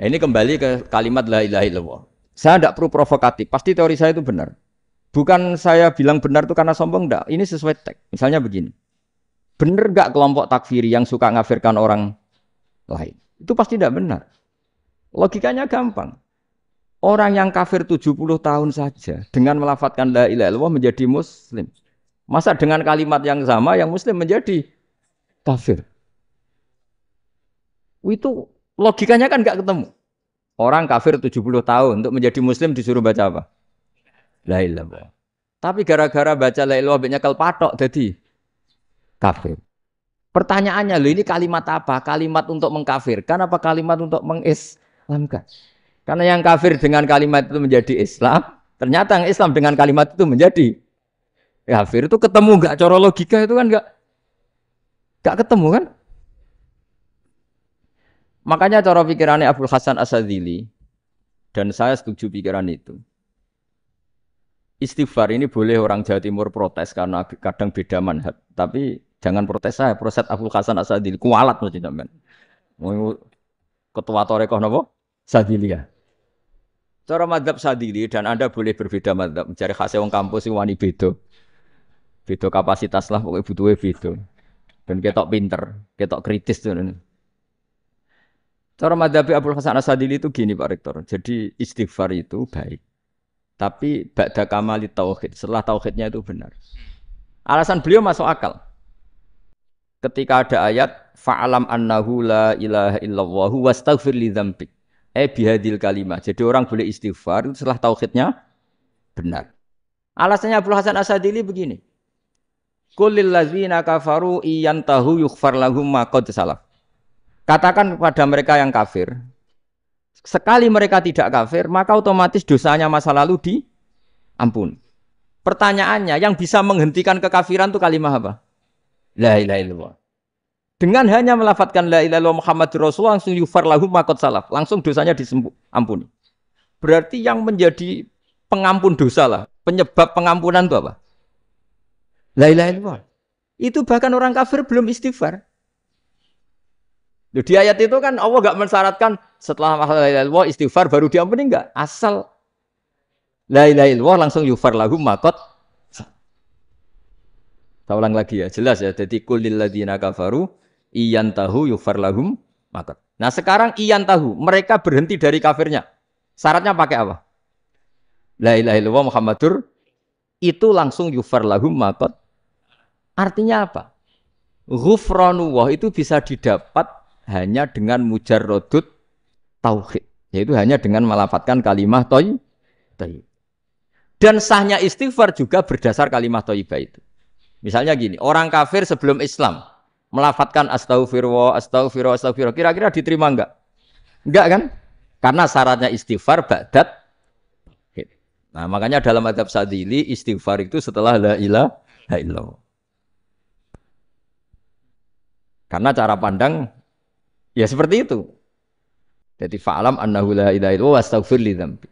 Nah, ini kembali ke kalimat la ilaha illallah. Saya tidak perlu provokatif, pasti teori saya itu benar. Bukan saya bilang benar itu karena sombong, enggak. Ini sesuai teks. Misalnya begini. Benar gak kelompok takfiri yang suka ngafirkan orang lain? Itu pasti tidak benar. Logikanya gampang. Orang yang kafir 70 tahun saja dengan melafatkan la ilaha illallah menjadi muslim. Masa dengan kalimat yang sama yang muslim menjadi kafir? Itu Logikanya kan nggak ketemu. Orang kafir 70 tahun untuk menjadi muslim disuruh baca apa? Lailah. Tapi gara-gara baca lailah banyak nyekel patok jadi kafir. Pertanyaannya lo ini kalimat apa? Kalimat untuk mengkafirkan apa kalimat untuk mengislamkan? Karena yang kafir dengan kalimat itu menjadi Islam, ternyata yang Islam dengan kalimat itu menjadi kafir itu ketemu nggak? Coro logika itu kan nggak nggak ketemu kan? Makanya cara pikirannya Abdul Hasan Asadili dan saya setuju pikiran itu. Istighfar ini boleh orang Jawa Timur protes karena kadang beda manhat, tapi jangan protes saya, protes Abdul Hasan Asadili kualat loh sampean. Ketua Torekoh Asadili ya. Cara madhab sadili dan Anda boleh berbeda madhab. Mencari khasnya orang kampus yang wani Video kapasitas lah, pokoknya butuhnya video Dan ketok pinter, ketok kritis. Tuh. Cara madhabi Abdul Hasan Asadili itu gini Pak Rektor. Jadi istighfar itu baik. Tapi ba'da kamali tauhid, setelah tauhidnya itu benar. Alasan beliau masuk akal. Ketika ada ayat fa'alam annahu la ilaha illallah wastaghfir li dzambik. Eh bihadil kalimah. Jadi orang boleh istighfar setelah tauhidnya benar. Alasannya Abdul Hasan Asadili begini. Kulil lazina kafaru iyantahu yughfar lahum ma qad salaf. Katakan kepada mereka yang kafir, sekali mereka tidak kafir, maka otomatis dosanya masa lalu diampuni. Pertanyaannya, yang bisa menghentikan kekafiran itu kalimat apa? La ilaha illallah. Dengan hanya melafatkan la ilaha illallah Muhammad Rasul langsung yufar lahu makot salaf, langsung dosanya disembuh, ampuni. Berarti yang menjadi pengampun dosa lah, penyebab pengampunan itu apa? La ilaha illallah. Itu bahkan orang kafir belum istighfar. Loh, di ayat itu kan Allah gak mensyaratkan setelah Allah istighfar baru dia meninggal. Asal la ilaha illallah langsung yufar lahu makot. Saya ulang lagi ya, jelas ya. Jadi kulil ladzina kafaru iyan tahu yufar lahum makot. Nah, sekarang iyan tahu, mereka berhenti dari kafirnya. Syaratnya pakai apa? La ilaha illallah Muhammadur itu langsung yufar lahum makot. Artinya apa? Ghufranullah itu bisa didapat hanya dengan mujarrodut tauhid yaitu hanya dengan melafatkan kalimat toy toy dan sahnya istighfar juga berdasar kalimat toyba itu misalnya gini orang kafir sebelum Islam melafatkan astaghfirullah astaghfirullah astaghfirullah kira-kira diterima enggak enggak kan karena syaratnya istighfar badat Nah, makanya dalam adab sadili istighfar itu setelah la ilah la illallah. Karena cara pandang Ya seperti itu. Jadi falam annahu la ilaha illallah wa astaghfir li dzambi.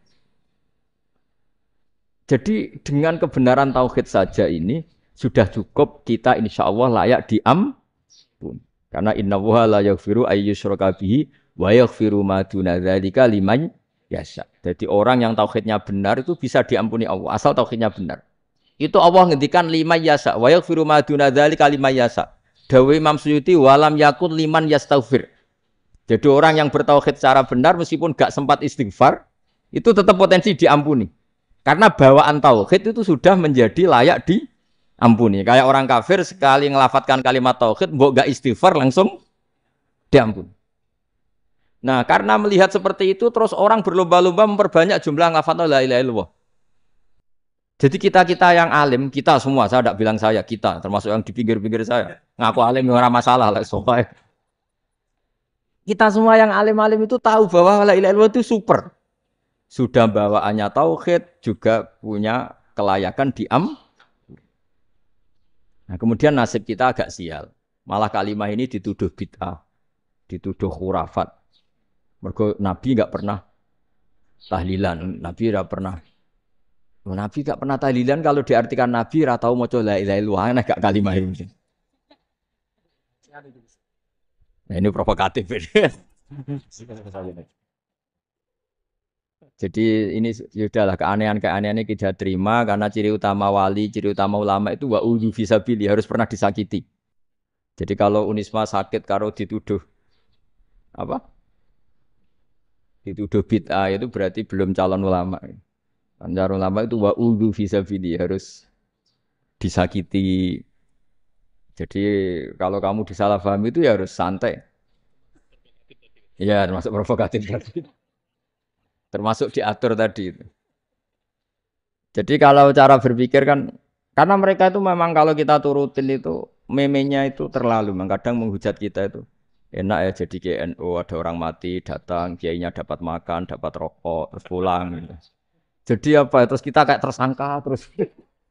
Jadi dengan kebenaran tauhid saja ini sudah cukup kita insya Allah layak diampun. Karena inna wuha la yaghfiru ayyushraka bihi wa yaghfiru ma duna dzalika liman yasha. Jadi orang yang tauhidnya benar itu bisa diampuni Allah asal tauhidnya benar. Itu Allah ngendikan liman yasa wa yaghfiru ma duna dzalika liman yasha. Dawe Imam Suyuti walam yakun liman yastaghfir. Jadi orang yang bertauhid secara benar meskipun gak sempat istighfar, itu tetap potensi diampuni. Karena bawaan tauhid itu sudah menjadi layak diampuni. Kayak orang kafir sekali ngelafatkan kalimat tauhid, mbok gak istighfar langsung diampuni. Nah, karena melihat seperti itu terus orang berlomba-lomba memperbanyak jumlah lafaz la ilaha illallah. Jadi kita-kita yang alim, kita semua, saya tidak bilang saya, kita, termasuk yang di pinggir-pinggir saya. Ngaku alim, orang masalah lah, soalnya. Kita semua yang alim-alim itu tahu bahwa la ilaha illallah itu super. Sudah bawaannya tauhid, juga punya kelayakan diam. Nah, kemudian nasib kita agak sial. Malah kalimat ini dituduh bid'ah, dituduh khurafat. Mergo Nabi nggak pernah tahlilan, Nabi nggak pernah Nabi nggak pernah tahlilan kalau diartikan Nabi ratau mau coba la ilaha gak kalimah ini. Nah ini provokatif ini. Jadi ini sudahlah ya keanehan-keanehan ini kita terima karena ciri utama wali, ciri utama ulama itu wa uzu pilih harus pernah disakiti. Jadi kalau Unisma sakit karo dituduh apa? Dituduh bid'ah itu berarti belum calon ulama. Calon ulama itu wa uzu pilih harus disakiti jadi kalau kamu disalahpahami itu ya harus santai. Ya termasuk provokatif tadi. Termasuk diatur tadi Jadi kalau cara berpikir kan karena mereka itu memang kalau kita turutin itu memenya itu terlalu, kadang menghujat kita itu enak ya jadi GNO ada orang mati datang kiainya dapat makan dapat rokok terus pulang gitu. jadi apa terus kita kayak tersangka terus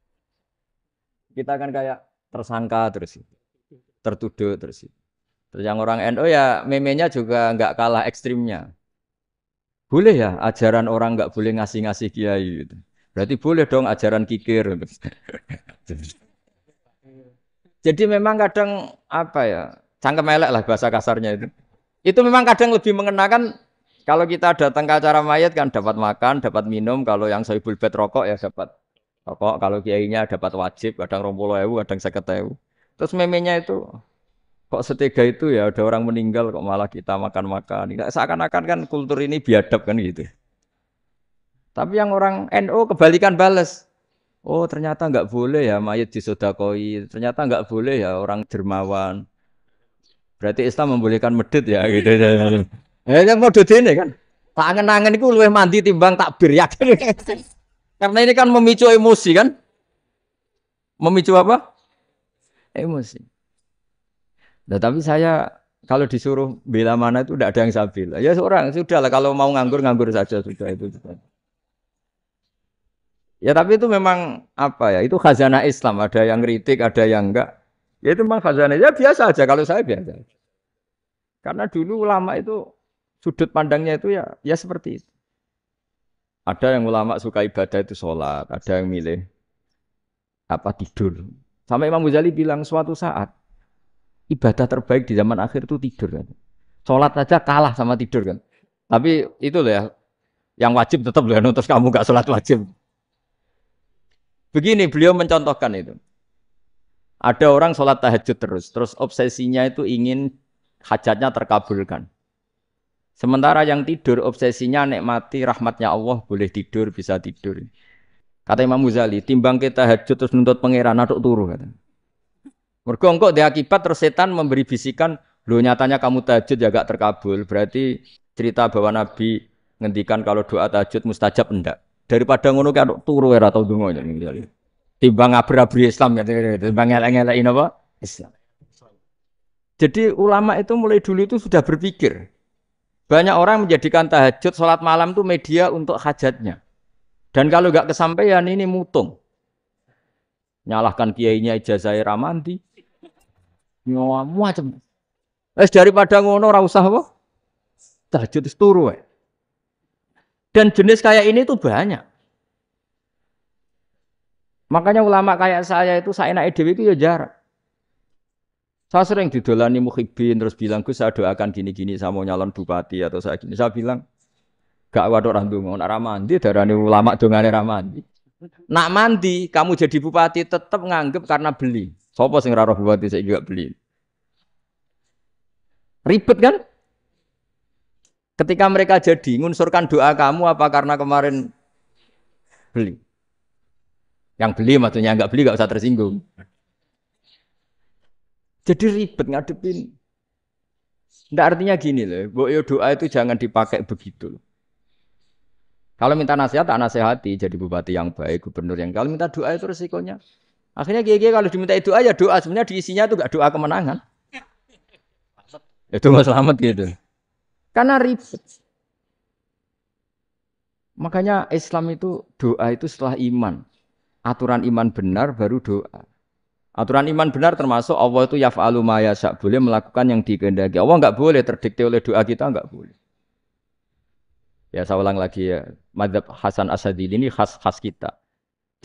kita kan kayak tersangka terus itu. Tertuduh terus itu. Terus yang orang NU NO ya memenya juga nggak kalah ekstrimnya. Boleh ya ajaran orang nggak boleh ngasih-ngasih kiai gitu. Berarti boleh dong ajaran kikir. Jadi memang kadang apa ya, cangkem elek lah bahasa kasarnya itu. Itu memang kadang lebih mengenakan kalau kita datang ke acara mayat kan dapat makan, dapat minum, kalau yang sohibul bed rokok ya dapat Pokok kalau kiainya dapat wajib, kadang rompolo ewu, kadang ewu, Terus memenya itu, kok setiga itu ya ada orang meninggal kok malah kita makan-makan. Seakan-akan kan kultur ini biadab kan gitu. Tapi yang orang NO kebalikan bales. Oh ternyata nggak boleh ya mayat disodakoi. Ternyata nggak boleh ya orang dermawan. Berarti Islam membolehkan medit ya gitu. Ya yang mau ini kan. Tak angen-angen itu lebih mandi timbang takbir ya. Karena ini kan memicu emosi kan? Memicu apa? Emosi. Nah, tapi saya kalau disuruh bela mana itu tidak ada yang saya bela. Ya seorang sudah lah kalau mau nganggur nganggur saja sudah itu. Ya tapi itu memang apa ya? Itu khazanah Islam. Ada yang kritik, ada yang enggak. Ya itu memang khazanah. Ya biasa aja kalau saya biasa. Karena dulu ulama itu sudut pandangnya itu ya ya seperti itu. Ada yang ulama suka ibadah itu sholat, ada yang milih apa tidur. Sama Imam Ghazali bilang suatu saat ibadah terbaik di zaman akhir itu tidur kan. Sholat saja kalah sama tidur kan. Tapi itu loh ya, yang wajib tetap loh ya, terus kamu gak sholat wajib. Begini beliau mencontohkan itu. Ada orang sholat tahajud terus, terus obsesinya itu ingin hajatnya terkabulkan. Sementara yang tidur obsesinya nikmati rahmatnya Allah boleh tidur bisa tidur. Kata Imam Muzali, timbang kita hajut terus nuntut pangeran aduk turu kata. Mergo engkau di akibat terus setan memberi bisikan, lo nyatanya kamu tajud ya gak terkabul. Berarti cerita bahwa Nabi ngendikan kalau doa tajud mustajab enggak. Daripada ngono kan turu ya atau dungo ya. Timbang abri-abri Islam ya, timbang ngelak-ngelakin apa? Islam. Jadi ulama itu mulai dulu itu sudah berpikir, banyak orang menjadikan tahajud, sholat malam itu media untuk hajatnya. Dan kalau nggak kesampaian ini mutung. Nyalahkan kiainya jazair Ramanti. Nyawa macam. Es daripada ngono ora usah apa? Tahajud turu ya. Dan jenis kayak ini tuh banyak. Makanya ulama kayak saya itu saya naik dewi itu ya jarak. Saya sering didolani mukhibin terus bilang, Gus saya doakan gini-gini, saya mau nyalon bupati atau saya gini. Saya bilang, gak waduh orang dungo, nak ramandi, darani ulama dongane ramandi. Nak mandi, kamu jadi bupati tetap nganggep karena beli. Sopo sing raro bupati saya juga beli. Ribet kan? Ketika mereka jadi, ngunsurkan doa kamu apa karena kemarin beli? Yang beli maksudnya nggak beli nggak usah tersinggung. Jadi ribet ngadepin. Tidak artinya gini loh, bu doa itu jangan dipakai begitu. Kalau minta nasihat, tak nasihati. Jadi bupati yang baik, gubernur yang kalau minta doa itu resikonya. Akhirnya gigi kalau diminta doa ya doa sebenarnya diisinya itu gak doa kemenangan. Itu ya nggak selamat gitu. Karena ribet. Makanya Islam itu doa itu setelah iman. Aturan iman benar baru doa. Aturan iman benar termasuk Allah itu yaf'alu ma yasha, boleh melakukan yang dikehendaki. Allah enggak boleh terdikte oleh doa kita enggak boleh. Ya saya ulang lagi ya, madzhab Hasan Asadil ini khas khas kita.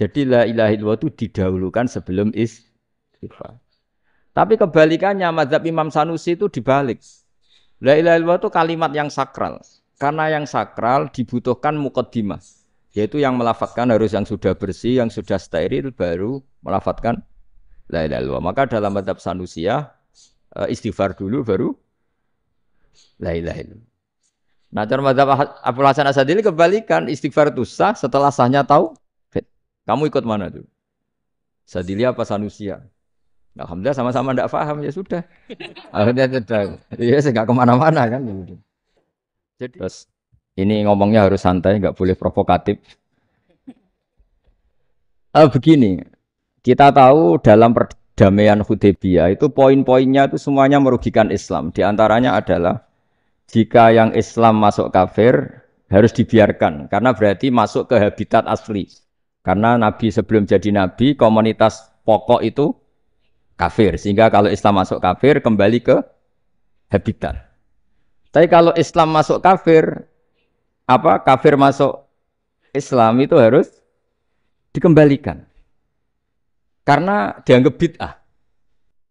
Jadi la ilaha illallah itu didahulukan sebelum istighfar. Tapi kebalikannya madhab Imam Sanusi itu dibalik. La ilaha illallah itu kalimat yang sakral. Karena yang sakral dibutuhkan mukaddimah, yaitu yang melafatkan harus yang sudah bersih, yang sudah steril baru melafatkan la Maka dalam madhab sanusia eh, istighfar dulu baru la ilaha Nah, cara madhab Abdul Hasan Asadili kebalikan istighfar itu sah setelah sahnya tahu. Kamu ikut mana tuh? Sadili apa Sanusia? Alhamdulillah sama-sama tidak -sama paham ya sudah. Akhirnya sudah. Iya, saya nggak kemana-mana kan. Ya Jadi Terus, ini ngomongnya harus santai, nggak boleh provokatif. Uh, begini, kita tahu dalam perdamaian Hudaybiyah itu poin-poinnya itu semuanya merugikan Islam. Di antaranya adalah jika yang Islam masuk kafir harus dibiarkan karena berarti masuk ke habitat asli. Karena Nabi sebelum jadi Nabi komunitas pokok itu kafir sehingga kalau Islam masuk kafir kembali ke habitat. Tapi kalau Islam masuk kafir apa kafir masuk Islam itu harus dikembalikan. Karena dianggap bid'ah.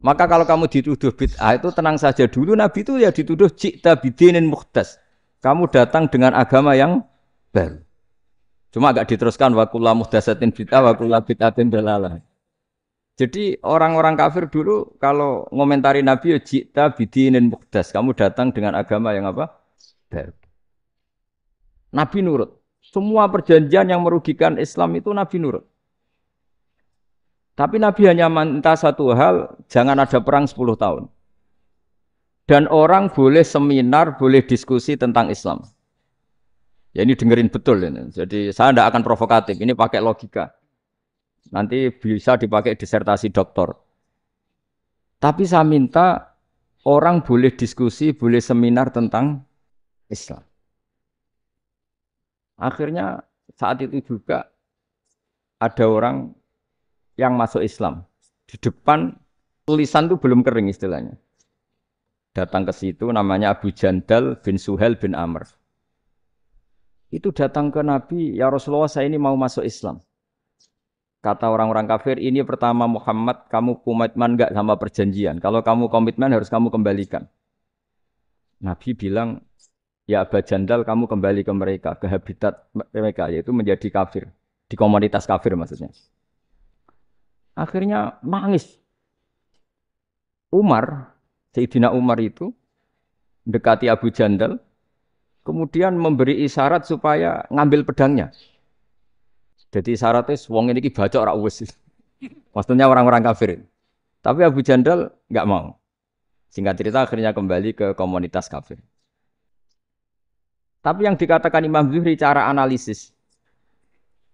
Maka kalau kamu dituduh bid'ah itu tenang saja dulu Nabi itu ya dituduh cikta bidinin muhtas. Kamu datang dengan agama yang baru. Cuma agak diteruskan wakulah muhtasatin bid'ah wakulah bid'atin dalalah. Jadi orang-orang kafir dulu kalau ngomentari Nabi ya cikta bidinin muhtas. Kamu datang dengan agama yang apa? Baru. Nabi nurut. Semua perjanjian yang merugikan Islam itu Nabi nurut. Tapi Nabi hanya minta satu hal, jangan ada perang 10 tahun. Dan orang boleh seminar, boleh diskusi tentang Islam. Ya ini dengerin betul ini. Jadi saya tidak akan provokatif, ini pakai logika. Nanti bisa dipakai disertasi doktor. Tapi saya minta orang boleh diskusi, boleh seminar tentang Islam. Akhirnya saat itu juga ada orang yang masuk Islam. Di depan tulisan itu belum kering istilahnya. Datang ke situ namanya Abu Jandal bin Suhel bin Amr. Itu datang ke Nabi, ya Rasulullah saya ini mau masuk Islam. Kata orang-orang kafir, ini pertama Muhammad, kamu komitmen nggak sama perjanjian. Kalau kamu komitmen harus kamu kembalikan. Nabi bilang, ya Abu Jandal kamu kembali ke mereka, ke habitat mereka, yaitu menjadi kafir. Di komunitas kafir maksudnya. Akhirnya nangis. Umar, Sayyidina Umar itu mendekati Abu Jandal, kemudian memberi isyarat supaya ngambil pedangnya. Jadi isyaratnya, wong ini baca orang wis. Maksudnya orang-orang kafir. Tapi Abu Jandal nggak mau. Singkat cerita akhirnya kembali ke komunitas kafir. Tapi yang dikatakan Imam Zuhri cara analisis.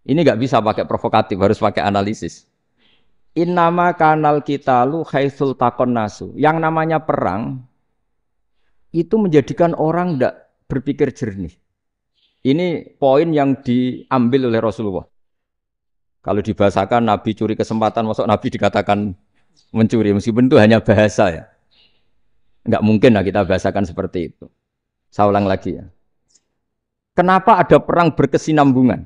Ini nggak bisa pakai provokatif, harus pakai analisis. Innama kanal kita lu khaisul takon nasu. Yang namanya perang itu menjadikan orang tidak berpikir jernih. Ini poin yang diambil oleh Rasulullah. Kalau dibahasakan Nabi curi kesempatan, masuk Nabi dikatakan mencuri. Meskipun itu hanya bahasa ya. Enggak mungkin lah kita bahasakan seperti itu. Saya ulang lagi ya. Kenapa ada perang berkesinambungan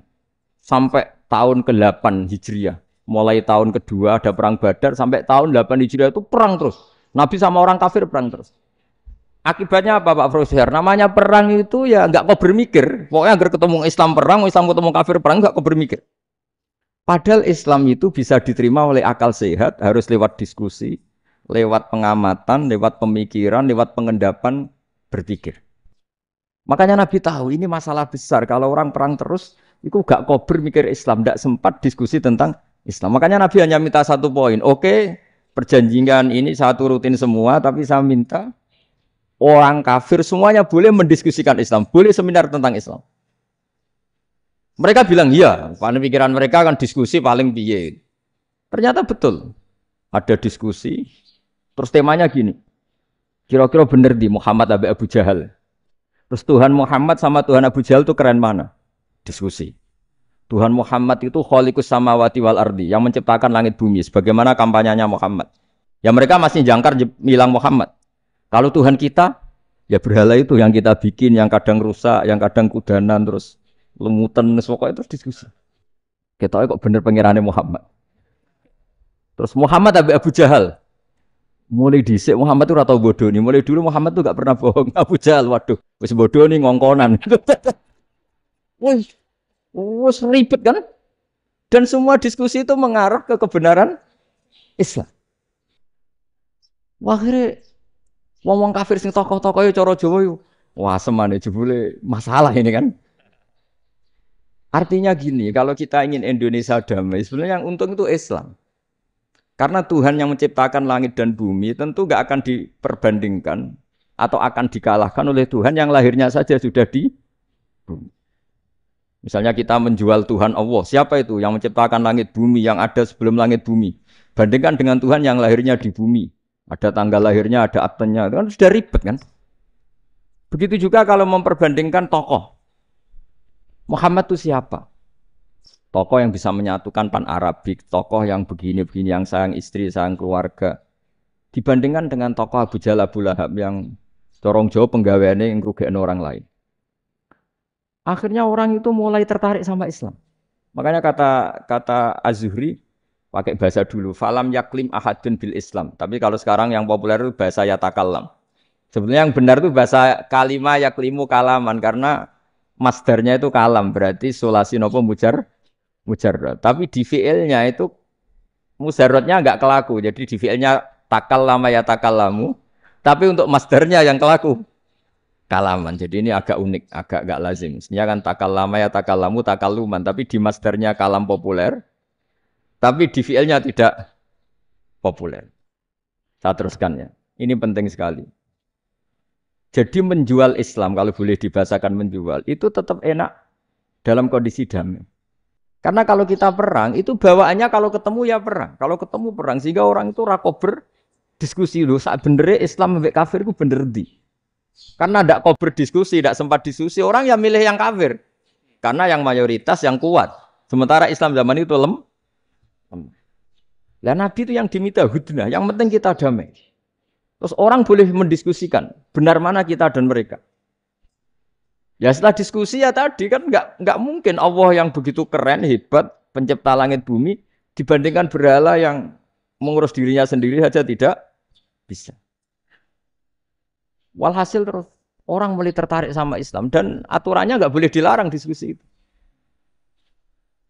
sampai tahun ke-8 Hijriah? mulai tahun kedua ada perang Badar sampai tahun 8 Hijriah itu perang terus. Nabi sama orang kafir perang terus. Akibatnya apa Pak Profesor? Namanya perang itu ya nggak kau bermikir. Pokoknya agar ketemu Islam perang, Islam ketemu kafir perang nggak kau bermikir. Padahal Islam itu bisa diterima oleh akal sehat, harus lewat diskusi, lewat pengamatan, lewat pemikiran, lewat pengendapan berpikir. Makanya Nabi tahu ini masalah besar. Kalau orang perang terus, itu gak kober mikir Islam, tidak sempat diskusi tentang Islam. Makanya Nabi hanya minta satu poin. Oke, perjanjian ini satu rutin semua, tapi saya minta orang kafir semuanya boleh mendiskusikan Islam, boleh seminar tentang Islam. Mereka bilang iya, pada pikiran mereka akan diskusi paling biaya. Ternyata betul. Ada diskusi, terus temanya gini. Kira-kira bener di Muhammad Abu Jahal. Terus Tuhan Muhammad sama Tuhan Abu Jahal itu keren mana? Diskusi. Tuhan Muhammad itu kholikus samawati wal ardi yang menciptakan langit bumi sebagaimana kampanyenya Muhammad. Ya mereka masih jangkar bilang Muhammad. Kalau Tuhan kita ya berhala itu yang kita bikin yang kadang rusak, yang kadang kudanan terus lemutan pokoknya terus diskusi. Kita kok bener pengirannya Muhammad. Terus Muhammad tapi Abu Jahal. Mulai dhisik Muhammad itu ratau bodoh nih. Mulai dulu Muhammad tuh gak pernah bohong. Abu Jahal waduh wis bodoh nih ngongkonan. Oh, Wus ribet kan? Dan semua diskusi itu mengarah ke kebenaran Islam. Akhirnya ngomong kafir sing tokoh-tokoh yo ya coro jowo yo. Wah, semane jebule masalah ini kan. Artinya gini, kalau kita ingin Indonesia damai, sebenarnya yang untung itu Islam. Karena Tuhan yang menciptakan langit dan bumi tentu gak akan diperbandingkan atau akan dikalahkan oleh Tuhan yang lahirnya saja sudah di bumi. Misalnya kita menjual Tuhan Allah, siapa itu yang menciptakan langit bumi yang ada sebelum langit bumi? Bandingkan dengan Tuhan yang lahirnya di bumi. Ada tanggal lahirnya, ada aktenya. Itu kan sudah ribet kan? Begitu juga kalau memperbandingkan tokoh. Muhammad itu siapa? Tokoh yang bisa menyatukan pan Arabik, tokoh yang begini-begini, yang sayang istri, sayang keluarga. Dibandingkan dengan tokoh Abu Jalabulahab yang corong jauh penggaweannya yang kerugian orang lain. Akhirnya orang itu mulai tertarik sama Islam. Makanya kata kata Azhuri pakai bahasa dulu falam yaklim ahadun bil Islam. Tapi kalau sekarang yang populer itu bahasa yatakalam. Sebenarnya yang benar itu bahasa kalima yaklimu kalaman karena masdarnya itu kalam berarti solasi nopo mujar mujarrad. Tapi di fiilnya itu mujarrodnya nggak kelaku. Jadi di fiilnya takal lama ya takal Tapi untuk masdarnya yang kelaku kalaman. Jadi ini agak unik, agak gak lazim. Sebenarnya kan takal lama ya takal lamu, takal luman. Tapi di masternya kalam populer, tapi di nya tidak populer. Saya teruskan ya. Ini penting sekali. Jadi menjual Islam, kalau boleh dibahasakan menjual, itu tetap enak dalam kondisi damai. Karena kalau kita perang, itu bawaannya kalau ketemu ya perang. Kalau ketemu perang, sehingga orang itu rakober diskusi dulu, saat benderi Islam sampai kafir itu bener di. Karena tidak kau berdiskusi, tidak sempat diskusi, orang yang milih yang kafir. Karena yang mayoritas yang kuat. Sementara Islam zaman itu lem. Lah Nabi itu yang diminta hudnah, yang penting kita damai. Terus orang boleh mendiskusikan benar mana kita dan mereka. Ya setelah diskusi ya tadi kan nggak nggak mungkin Allah yang begitu keren hebat pencipta langit bumi dibandingkan berhala yang mengurus dirinya sendiri saja tidak bisa. Walhasil terus orang mulai tertarik sama Islam dan aturannya nggak boleh dilarang diskusi itu.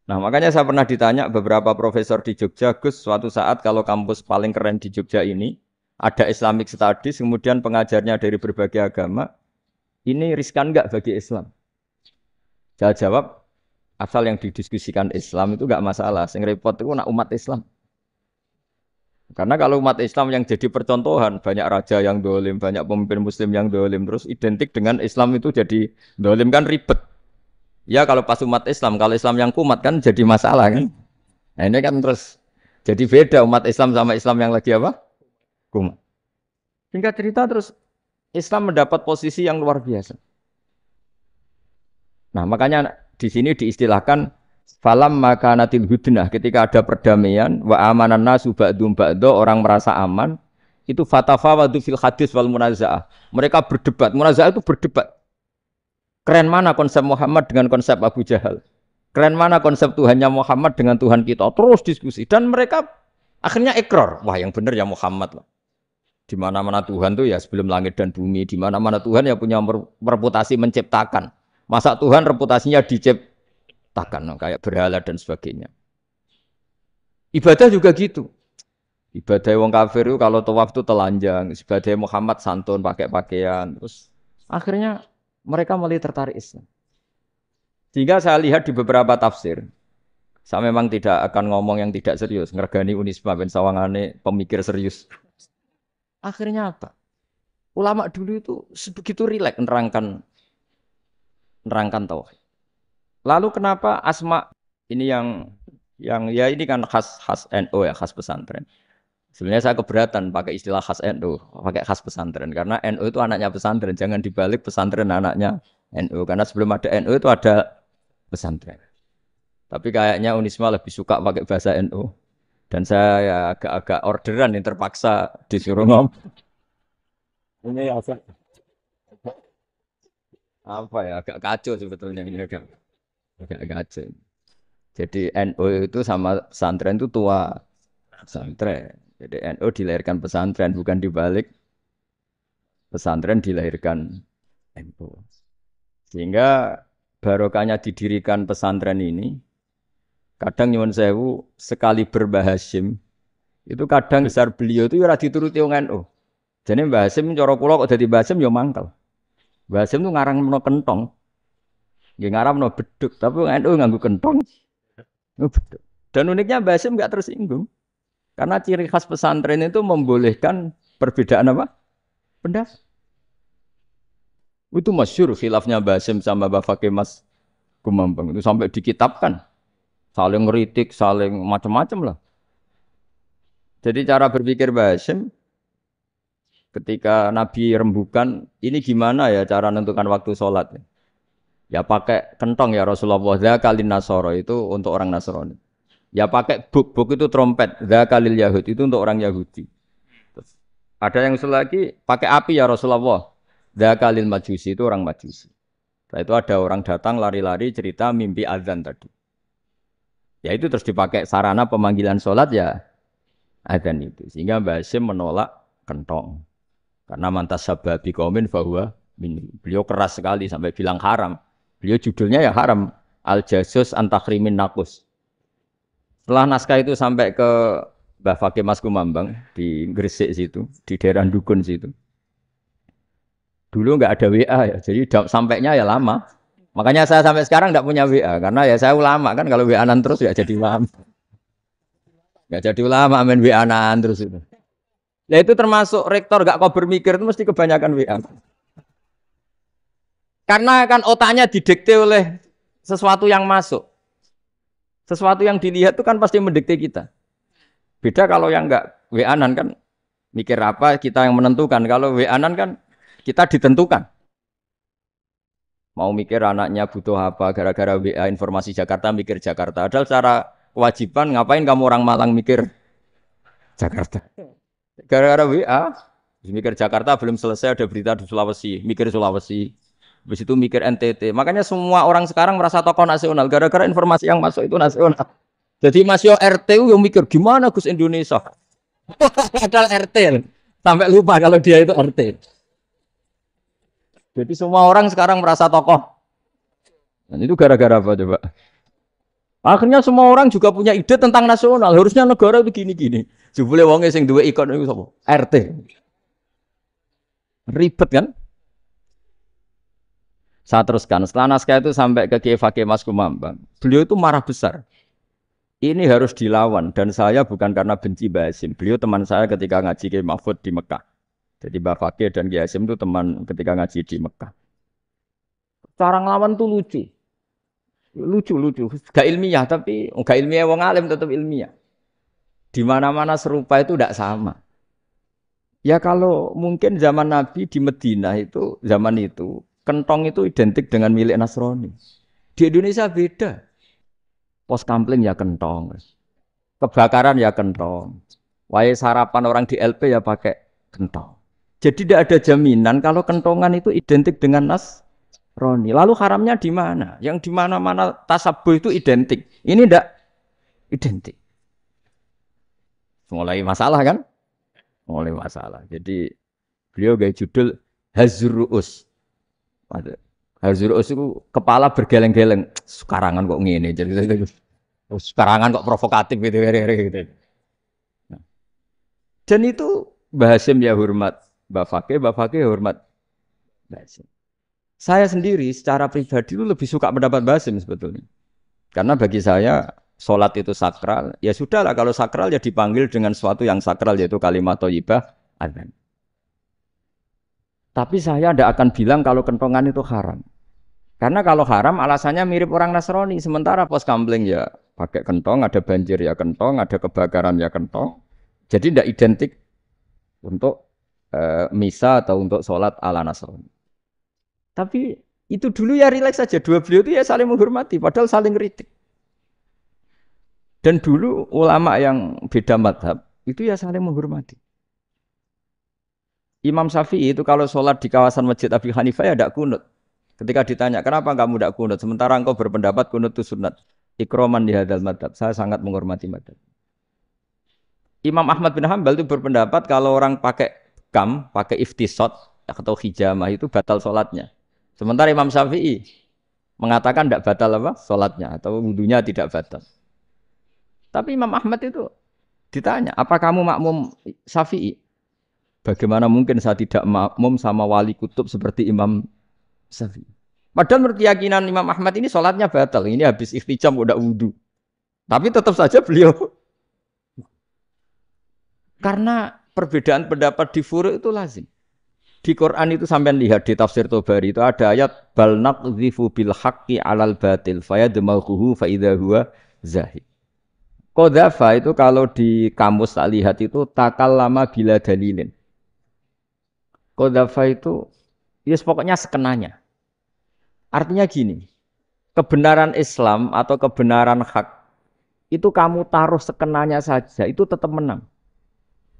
Nah makanya saya pernah ditanya beberapa profesor di Jogja, Gus suatu saat kalau kampus paling keren di Jogja ini ada Islamic Studies, kemudian pengajarnya dari berbagai agama, ini riskan nggak bagi Islam? Saya jawab, asal yang didiskusikan Islam itu nggak masalah. Sing repot itu nak umat Islam. Karena kalau umat Islam yang jadi percontohan, banyak raja yang dolim, banyak pemimpin muslim yang dolim, terus identik dengan Islam itu jadi dolim kan ribet. Ya kalau pas umat Islam, kalau Islam yang kumat kan jadi masalah kan. Nah ini kan terus jadi beda umat Islam sama Islam yang lagi apa? Kumat. Singkat cerita terus Islam mendapat posisi yang luar biasa. Nah makanya di sini diistilahkan Falam maka natil hudnah ketika ada perdamaian wa amanan nasu ba'dum ba'do orang merasa aman itu fatafawadu fil hadis wal munazaah. Mereka berdebat. Munazaah itu berdebat. Keren mana konsep Muhammad dengan konsep Abu Jahal? Keren mana konsep Tuhannya Muhammad dengan Tuhan kita? Terus diskusi dan mereka akhirnya ekor. Wah, yang benar ya Muhammad lah di mana mana Tuhan tuh ya sebelum langit dan bumi di mana mana Tuhan ya punya reputasi menciptakan masa Tuhan reputasinya dicip takkan kayak berhala dan sebagainya. Ibadah juga gitu. Ibadah wong kafir itu kalau tuh waktu telanjang, ibadah Muhammad santun pakai pakaian, terus akhirnya mereka mulai tertarik Islam. Sehingga saya lihat di beberapa tafsir, saya memang tidak akan ngomong yang tidak serius, ngergani Unisma ben Sawangane pemikir serius. Akhirnya apa? Ulama dulu itu sebegitu rileks nerangkan nerangkan tauhid. Lalu kenapa asma ini yang yang ya ini kan khas khas NU ya khas pesantren. Sebenarnya saya keberatan pakai istilah khas NU, pakai khas pesantren karena NU itu anaknya pesantren, jangan dibalik pesantren anaknya NU karena sebelum ada NU itu ada pesantren. Tapi kayaknya Unisma lebih suka pakai bahasa NU dan saya ya agak-agak orderan yang terpaksa disuruh ngomong. Ini ya, Apa ya agak kacau sebetulnya ini agak. Agak Jadi NU itu sama pesantren itu tua pesantren. Jadi NU dilahirkan pesantren bukan dibalik pesantren dilahirkan NU. Sehingga barokahnya didirikan pesantren ini kadang nyuwun sewu sekali berbahasim itu kadang besar beliau itu ya ora dituruti wong NU. Jadi Mbah Hasim cara kula kok dadi Mbah Hasim ya mangkel. Mbah Hasim tuh ngarang meno kentong. Gak Nggih no beduk, tapi NU nganggu kentong. Oh, Dan uniknya Mbak Hasim nggak tersinggung. Karena ciri khas pesantren itu membolehkan perbedaan apa? Pendapat. Itu masyur khilafnya Mbak sama Mbak Fakih Mas Kumambang. Itu sampai dikitabkan. Saling ngeritik, saling macam-macam lah. Jadi cara berpikir Mbak ketika Nabi rembukan, ini gimana ya cara menentukan waktu sholat? Ya? Ya pakai kentong ya Rasulullah. Zakalin Nasoro itu untuk orang Nasrani. Ya pakai buk-buk itu trompet. Zakalil Yahud itu untuk orang Yahudi. Terus, ada yang selagi pakai api ya Rasulullah. Zakalil Majusi itu orang Majusi. Setelah itu ada orang datang lari-lari cerita mimpi azan tadi. Ya itu terus dipakai sarana pemanggilan sholat ya azan itu. Sehingga Mbak Hashim menolak kentong. Karena mantas sababi komen bahwa beliau keras sekali sampai bilang haram. Beliau judulnya ya haram. Al Jasus antakrimin Nakus. Setelah naskah itu sampai ke Mbah Fakih Mas Kumambang di Gresik situ, di daerah Dukun situ. Dulu nggak ada WA ya, jadi sampainya ya lama. Makanya saya sampai sekarang nggak punya WA karena ya saya ulama kan kalau WA nan terus ya jadi ulama. Nggak jadi ulama main WA nan terus itu. Ya itu termasuk rektor nggak kau bermikir itu mesti kebanyakan WA. Karena kan otaknya didikte oleh sesuatu yang masuk. Sesuatu yang dilihat itu kan pasti mendikte kita. Beda kalau yang enggak WA-an kan mikir apa kita yang menentukan. Kalau WA-an kan kita ditentukan. Mau mikir anaknya butuh apa gara-gara WA informasi Jakarta mikir Jakarta. Padahal cara kewajiban ngapain kamu orang Malang mikir Jakarta. Gara-gara WA mikir Jakarta belum selesai ada berita di Sulawesi, mikir Sulawesi. Habis itu mikir NTT. Makanya semua orang sekarang merasa tokoh nasional gara-gara informasi yang masuk itu nasional. Jadi Mas Yo RT yang mikir gimana Gus Indonesia. Padahal RT ya. sampai lupa kalau dia itu RT. Jadi semua orang sekarang merasa tokoh. Dan itu gara-gara apa coba? Akhirnya semua orang juga punya ide tentang nasional. Harusnya negara itu gini-gini. Jebule wonge sing duwe ikon itu sapa? RT. Ribet kan? Saya teruskan. Setelah naskah itu sampai ke Kiai Fakih Mas Kumambang, beliau itu marah besar. Ini harus dilawan dan saya bukan karena benci Mbak Beliau teman saya ketika ngaji Kiai Mahfud di Mekah. Jadi Mbak Fakir dan Kiai Hasim itu teman ketika ngaji di Mekah. Cara ngelawan tuh lucu. Lucu, lucu. Gak ilmiah tapi gak ilmiah wong alim tetap ilmiah. Di mana-mana serupa itu tidak sama. Ya kalau mungkin zaman Nabi di Medina itu zaman itu Kentong itu identik dengan milik Nasroni. Di Indonesia beda. Pos kampling ya kentong. Kebakaran ya kentong. Wae sarapan orang di LP ya pakai kentong. Jadi tidak ada jaminan kalau kentongan itu identik dengan nas Roni. Lalu haramnya di mana? Yang di mana-mana tasabuh itu identik. Ini tidak identik. Mulai masalah kan? Mulai masalah. Jadi beliau gaya judul Hazruus Harzul Us itu kepala bergeleng-geleng. Sekarangan kok ngene. Jadi oh, sekarangan kok provokatif gitu. gitu. Nah. Dan itu bahasim ya hormat. Mbak Fakih, Mbak Fakih hormat Bahasim. Saya sendiri secara pribadi itu lebih suka mendapat bahasim sebetulnya. Karena bagi saya sholat itu sakral. Ya sudahlah kalau sakral ya dipanggil dengan suatu yang sakral yaitu kalimat toyibah. Amin. Tapi saya tidak akan bilang kalau kentongan itu haram. Karena kalau haram alasannya mirip orang Nasrani. Sementara pos kambing ya pakai kentong, ada banjir ya kentong, ada kebakaran ya kentong. Jadi tidak identik untuk e, misa atau untuk sholat ala Nasrani. Tapi itu dulu ya rileks saja. Dua beliau itu ya saling menghormati, padahal saling kritik. Dan dulu ulama yang beda madhab itu ya saling menghormati. Imam Syafi'i itu kalau sholat di kawasan masjid Abi Hanifah ya tidak kunut. Ketika ditanya kenapa kamu tidak kunut, sementara engkau berpendapat kunut itu sunat. Ikroman di hadal madhab. Saya sangat menghormati madhab. Imam Ahmad bin Hambal itu berpendapat kalau orang pakai kam, pakai iftisot atau hijamah itu batal sholatnya. Sementara Imam Syafi'i mengatakan tidak batal apa sholatnya atau wudhunya tidak batal. Tapi Imam Ahmad itu ditanya, apa kamu makmum Syafi'i? Bagaimana mungkin saya tidak makmum sama wali kutub seperti Imam Syafi'i? Padahal menurut keyakinan Imam Ahmad ini sholatnya batal. Ini habis ikhtijam udah wudhu. Tapi tetap saja beliau. Karena perbedaan pendapat di furu itu lazim. Di Quran itu sampai lihat di tafsir Tobari itu ada ayat bal naqdhifu bil haqqi alal batil fayadmaghuhu fa idza huwa zahid. Qadhafa itu kalau di kamus tak lihat itu takallama bila dalilin. Kodafa itu, ya yes, pokoknya sekenanya. Artinya gini, kebenaran Islam atau kebenaran hak itu kamu taruh sekenanya saja, itu tetap menang.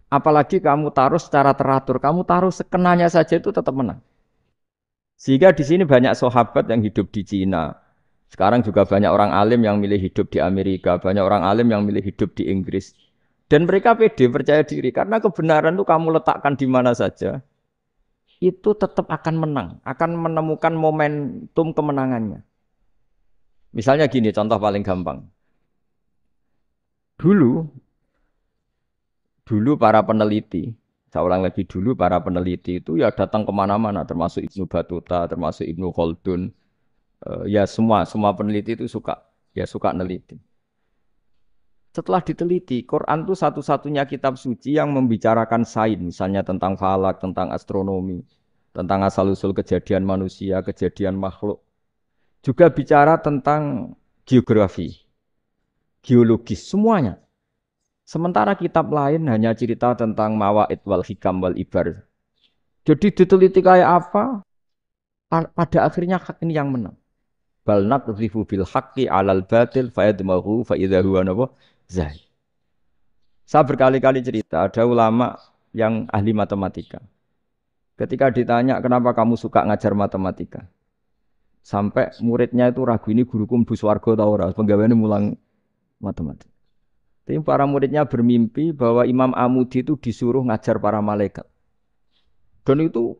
Apalagi kamu taruh secara teratur, kamu taruh sekenanya saja itu tetap menang. Sehingga di sini banyak sahabat yang hidup di Cina. Sekarang juga banyak orang alim yang milih hidup di Amerika, banyak orang alim yang milih hidup di Inggris. Dan mereka pede percaya diri karena kebenaran itu kamu letakkan di mana saja, itu tetap akan menang, akan menemukan momentum kemenangannya. Misalnya gini, contoh paling gampang. Dulu, dulu para peneliti, saya ulang lagi dulu para peneliti itu ya datang kemana-mana, termasuk Ibnu Batuta, termasuk Ibnu Khaldun, eh, ya semua, semua peneliti itu suka, ya suka neliti. Setelah diteliti, Quran itu satu-satunya kitab suci yang membicarakan sains, misalnya tentang falak, tentang astronomi, tentang asal-usul kejadian manusia, kejadian makhluk. Juga bicara tentang geografi, geologis, semuanya. Sementara kitab lain hanya cerita tentang mawa'id wal hikam wal ibar. Jadi diteliti kayak apa, pada akhirnya hak ini yang menang. Bal rifu bil haqqi alal batil fayadmahu fa idza saya berkali-kali cerita, ada ulama yang ahli matematika. Ketika ditanya kenapa kamu suka ngajar matematika, sampai muridnya itu ragu ini guru Bu Swargo tau ora, ini mulang matematika. Tapi para muridnya bermimpi bahwa Imam Amudi itu disuruh ngajar para malaikat. Dan itu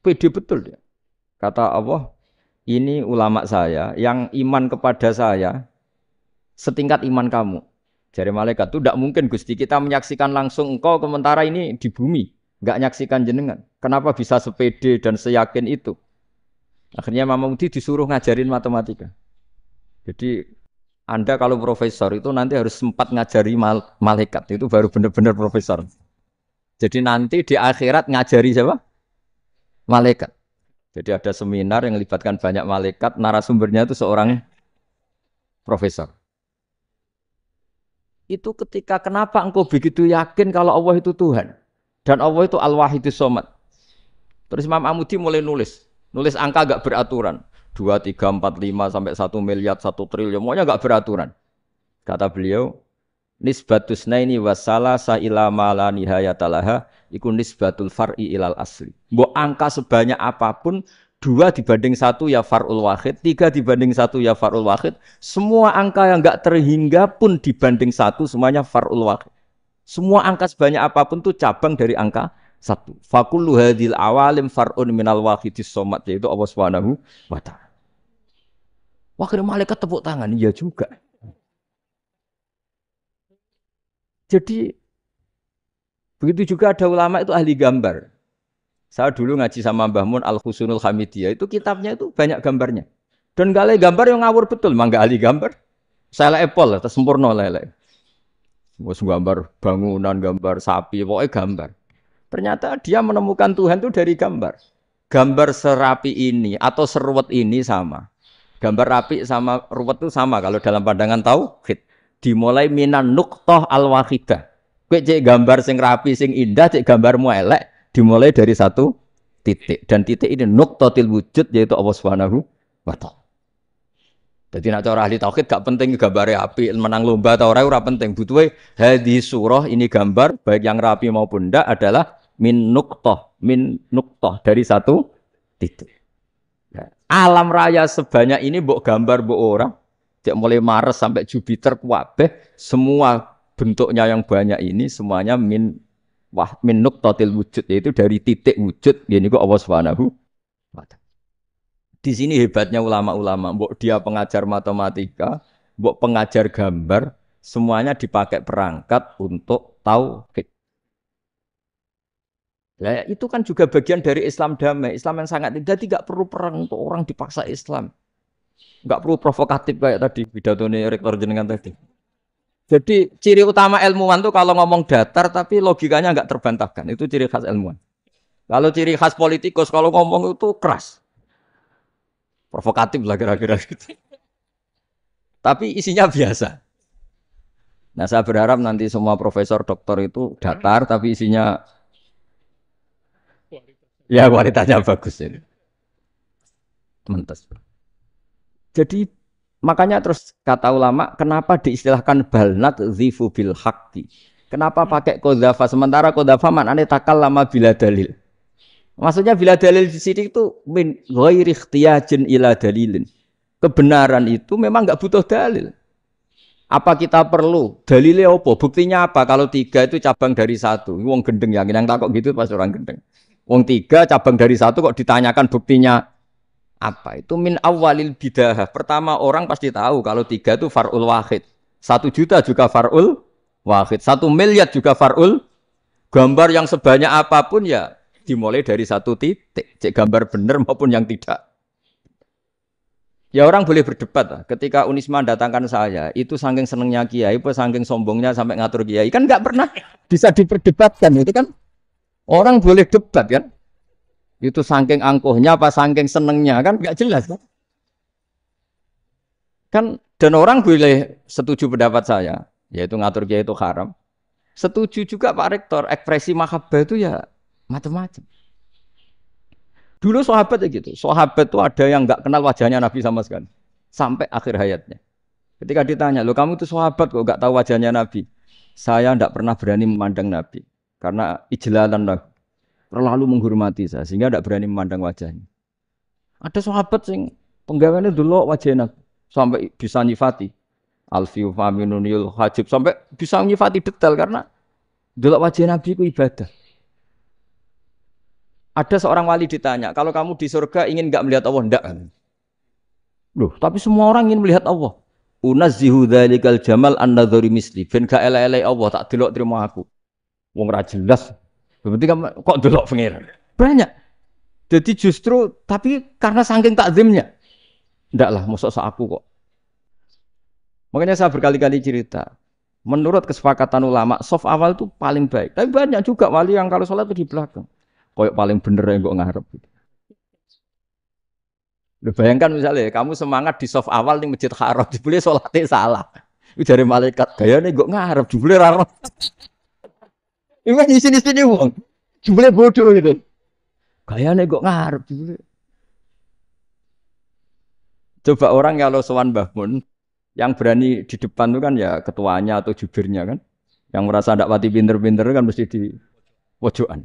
pede betul dia. Ya. Kata Allah, ini ulama saya yang iman kepada saya setingkat iman kamu. Jari malaikat itu tidak mungkin Gusti kita menyaksikan langsung engkau sementara ini di bumi. Nggak nyaksikan jenengan. Kenapa bisa sepede dan seyakin itu? Akhirnya mama mudi disuruh ngajarin matematika. Jadi Anda kalau profesor itu nanti harus sempat ngajari mal malaikat. Itu baru benar-benar profesor. Jadi nanti di akhirat ngajari siapa? Malaikat. Jadi ada seminar yang melibatkan banyak malaikat, narasumbernya itu seorang profesor itu ketika kenapa engkau begitu yakin kalau Allah itu Tuhan dan Allah itu al itu Somad. Terus Imam Amudi mulai nulis, nulis angka gak beraturan. 2, 3, 4, 5, sampai 1 miliar, 1 triliun, semuanya gak beraturan. Kata beliau, nisbatus naini wasala sa'ila mala nihayatalaha iku nisbatul far'i ilal asli. Mbok angka sebanyak apapun dua dibanding satu ya farul wahid, tiga dibanding satu ya farul wahid, semua angka yang nggak terhingga pun dibanding satu semuanya farul wahid. Semua angka sebanyak apapun tuh cabang dari angka satu. Fakullu hadil awalim farun minal wahidis somat yaitu Allah Subhanahu wa taala. Wakil malaikat tepuk tangan, iya juga. Jadi begitu juga ada ulama itu ahli gambar. Saya dulu ngaji sama Mbah Mun Al Khusnul Hamidiyah itu kitabnya itu banyak gambarnya. Dan kali gambar yang ngawur betul, mangga ahli gambar. Saya epol, atau sempurna lele. Bos gambar bangunan, gambar sapi, pokoknya gambar. Ternyata dia menemukan Tuhan itu dari gambar. Gambar serapi ini atau seruwet ini sama. Gambar rapi sama ruwet itu sama kalau dalam pandangan tauhid. Dimulai minan nuktoh al wahidah. Kue cek gambar sing rapi sing indah, cek gambarmu elek dimulai dari satu titik dan titik ini nuktotil wujud yaitu Allah Subhanahu wa taala. Jadi nak cara ahli tauhid gak penting gambare api menang lomba atau ora ora penting butuhe hadis surah ini gambar baik yang rapi maupun ndak adalah min nuktoh min nuktoh dari satu titik. Nah, alam raya sebanyak ini buk gambar buk orang Tidak mulai mars sampai Jupiter kuabeh semua bentuknya yang banyak ini semuanya min wah minuk totil wujud yaitu dari titik wujud ya kok Allah Subhanahu Di sini hebatnya ulama-ulama, mbok dia pengajar matematika, mbok pengajar gambar, semuanya dipakai perangkat untuk tahu. Nah, itu kan juga bagian dari Islam damai. Islam yang sangat tidak tidak perlu perang untuk orang dipaksa Islam. Enggak perlu provokatif kayak tadi pidato Rektor Jenengan tadi. Jadi ciri utama ilmuwan tuh kalau ngomong datar tapi logikanya nggak terbantahkan. Itu ciri khas ilmuwan. Kalau ciri khas politikus kalau ngomong itu keras. Provokatif lah kira-kira gitu. Tapi isinya biasa. Nah saya berharap nanti semua profesor doktor itu datar tapi isinya ya kualitasnya bagus ini. Mentes. Jadi Makanya terus kata ulama, kenapa diistilahkan balnat zifu bil hakti? Kenapa hmm. pakai kodafa? Sementara kodafa nih takal lama bila dalil. Maksudnya bila dalil di sini itu min ghairi ila dalilin. Kebenaran itu memang nggak butuh dalil. Apa kita perlu? Dalilnya apa? Buktinya apa? Kalau tiga itu cabang dari satu. Wong gendeng yang yang takut gitu pas orang gendeng. Wong tiga cabang dari satu kok ditanyakan buktinya apa itu min awalil bidah pertama orang pasti tahu kalau tiga itu farul wahid satu juta juga farul wahid satu miliar juga farul gambar yang sebanyak apapun ya dimulai dari satu titik cek gambar benar maupun yang tidak ya orang boleh berdebat ketika Unisma datangkan saya itu saking senengnya Kiai pun saking sombongnya sampai ngatur Kiai kan nggak pernah bisa diperdebatkan itu kan orang boleh debat kan itu saking angkuhnya apa saking senengnya kan nggak jelas kan? Kan dan orang boleh setuju pendapat saya, yaitu ngatur kiai itu haram. Setuju juga Pak Rektor, ekspresi mahabbah itu ya macam-macam. Dulu sahabat ya gitu. Sahabat tuh ada yang nggak kenal wajahnya Nabi sama sekali sampai akhir hayatnya. Ketika ditanya, lo kamu itu sahabat kok nggak tahu wajahnya Nabi? Saya tidak pernah berani memandang Nabi karena ijlalan lah terlalu menghormati saya sehingga tidak berani memandang wajahnya. Ada sahabat sing penggaweannya dulu wajah enak sampai bisa nyifati alfiu faminunil hajib sampai bisa nyifati detail karena dulu wajah Nabi itu ibadah. Ada seorang wali ditanya, kalau kamu di surga ingin nggak melihat Allah? Enggak. Loh, tapi semua orang ingin melihat Allah. Unazzihu dzalikal jamal an-nadzuri misli. Ben ga elek Allah tak delok terima aku. Wong ra jelas Berarti kamu kok delok pengiran? Banyak. Jadi justru tapi karena saking takzimnya. Tidak lah, sok aku kok. Makanya saya berkali-kali cerita, menurut kesepakatan ulama, soft awal itu paling baik. Tapi banyak juga wali yang kalau sholat itu di belakang. Koyok paling bener yang gue ngarep. Lu gitu. bayangkan misalnya, kamu semangat di soft awal di masjid haram, dibeli sholatnya salah. Itu dari malaikat, gaya nih gue ngarep, dibeli raro. Iman di sini sini uang, cuma bodoh itu. nih kok ngarep. Coba orang kalau sowan Mbah yang berani di depan tuh kan ya ketuanya atau jubirnya kan. Yang merasa ndak pati pinter-pinter kan mesti di pojokan.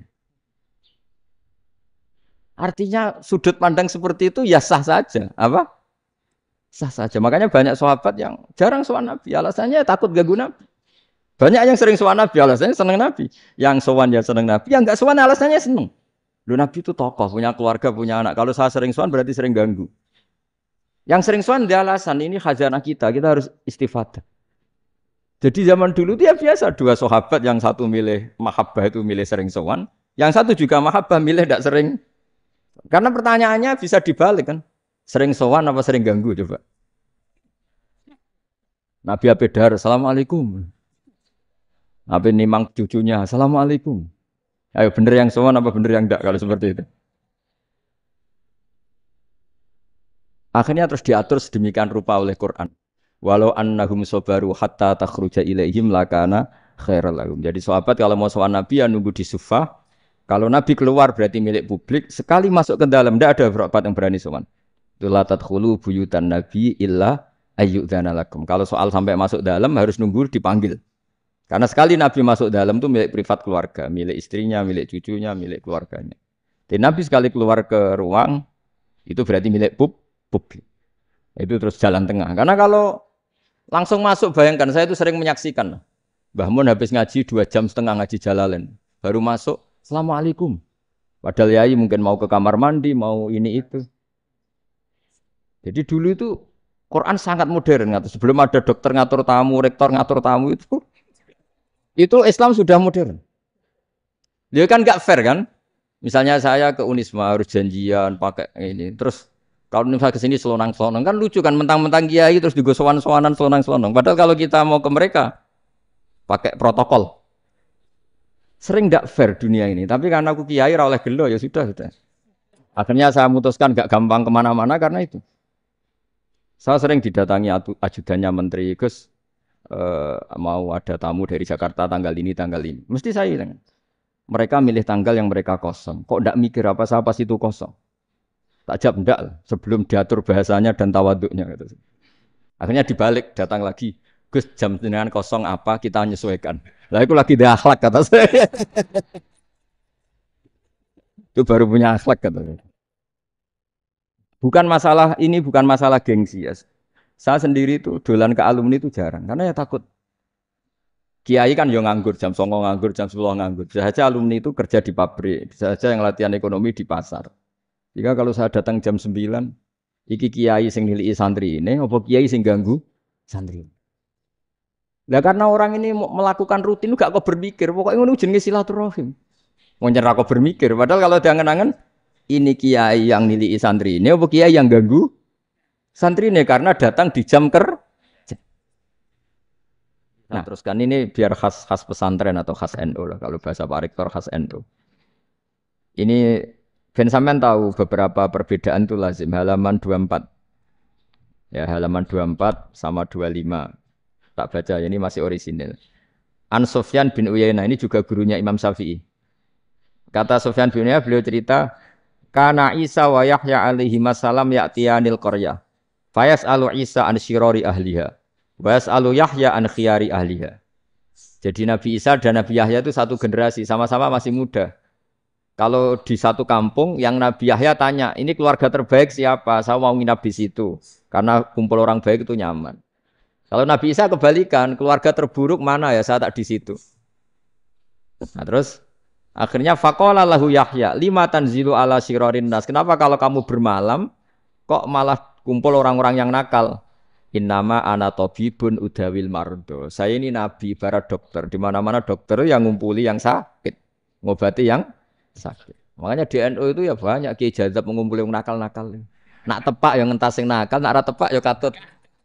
Artinya sudut pandang seperti itu ya sah saja, apa? Sah saja. Makanya banyak sahabat yang jarang sowan Nabi, alasannya takut guna Nabi. Banyak yang sering sowan Nabi alasannya seneng Nabi. Yang sowan ya seneng Nabi, yang nggak sowan alasannya seneng. Lu Nabi itu tokoh, punya keluarga, punya anak. Kalau saya sering suan berarti sering ganggu. Yang sering suan dia alasan ini khazanah kita, kita harus istifadah. Jadi zaman dulu dia ya biasa dua sahabat yang satu milih mahabbah itu milih sering sowan, yang satu juga mahabbah milih tidak sering. Karena pertanyaannya bisa dibalik kan, sering sowan apa sering ganggu coba? Nabi Abedar, assalamualaikum ini nimang cucunya, Assalamualaikum. Ayo bener yang semua, apa bener yang enggak kalau seperti itu. Akhirnya terus diatur sedemikian rupa oleh Quran. Walau annahum sobaru hatta takhruja ilaihim lakana khairal lahum. Jadi sahabat kalau mau soal Nabi ya nunggu di sufah. Kalau Nabi keluar berarti milik publik. Sekali masuk ke dalam tidak ada berapa yang berani itu Itulah tadkhulu buyutan Nabi illa ayyudhanalakum. Kalau soal sampai masuk dalam harus nunggu dipanggil. Karena sekali Nabi masuk dalam itu milik privat keluarga, milik istrinya, milik cucunya, milik keluarganya. Jadi Nabi sekali keluar ke ruang, itu berarti milik pub, publik. Itu terus jalan tengah. Karena kalau langsung masuk, bayangkan, saya itu sering menyaksikan. Mbah Mun habis ngaji dua jam setengah ngaji jalalan. Baru masuk, Assalamualaikum. Padahal Yai mungkin mau ke kamar mandi, mau ini itu. Jadi dulu itu Quran sangat modern. Sebelum ada dokter ngatur tamu, rektor ngatur tamu itu itu Islam sudah modern. Dia ya kan gak fair kan? Misalnya saya ke Unisma harus janjian pakai ini. Terus kalau misalnya ke sini selonang-selonang kan lucu kan mentang-mentang kiai terus digosowan-sowanan selonang-selonang. Padahal kalau kita mau ke mereka pakai protokol. Sering gak fair dunia ini. Tapi karena aku kiai oleh gelo ya sudah sudah. Akhirnya saya memutuskan gak gampang kemana-mana karena itu. Saya sering didatangi ajudannya menteri Gus uh, mau ada tamu dari Jakarta tanggal ini tanggal ini mesti saya bilang mereka milih tanggal yang mereka kosong kok tidak mikir apa siapa situ kosong tak jawab sebelum diatur bahasanya dan tawaduknya gitu. akhirnya dibalik datang lagi Gus jam jenengan kosong apa kita menyesuaikan lah aku lagi di akhlak kata saya itu baru punya akhlak kata saya bukan masalah ini bukan masalah gengsi ya saya sendiri itu dolan ke alumni itu jarang karena ya takut. Kiai kan yang nganggur jam songong nganggur jam sepuluh nganggur. Bisa saja alumni itu kerja di pabrik, bisa saja yang latihan ekonomi di pasar. Jika kalau saya datang jam sembilan iki kiai sing nilai santri ini, apa kiai sing ganggu santri. Nah karena orang ini melakukan rutin gak kok berpikir, pokoknya lu jenenge silaturahim. Mau nyerah kok berpikir, padahal kalau dia ngenangan, ini kiai yang nilai santri ini, apa kiai yang ganggu santri ini karena datang di jam ker. Nah, nah. teruskan terus kan ini biar khas khas pesantren atau khas NU lah kalau bahasa Pak Rektor khas NU. Ini Ben Samen tahu beberapa perbedaan itu lazim halaman 24. Ya, halaman 24 sama 25. Tak baca, ya, ini masih orisinil. An Sofyan bin Uyainah ini juga gurunya Imam Syafi'i. Kata Sofyan bin Uyainah beliau cerita, "Kana Isa wa Yahya alaihi masallam ya'tiyanil qaryah." Fayas alu Isa an syirori ahliha. Fayas alu Yahya an khiyari ahliha. Jadi Nabi Isa dan Nabi Yahya itu satu generasi, sama-sama masih muda. Kalau di satu kampung, yang Nabi Yahya tanya, ini keluarga terbaik siapa? Saya mau nginap di situ. Karena kumpul orang baik itu nyaman. Kalau Nabi Isa kebalikan, keluarga terburuk mana ya? Saya tak di situ. Nah terus, akhirnya fakola lahu Yahya, lima tanzilu ala sirorin nas. Kenapa kalau kamu bermalam, kok malah kumpul orang-orang yang nakal. Innama bun udawil mardo. Saya ini nabi para dokter. Di mana-mana dokter yang ngumpuli yang sakit, ngobati yang sakit. Makanya NU itu ya banyak kiai mengumpuli yang nakal-nakal. Nak tepak yang ngentasing nakal, nak tepak ya, ya katut.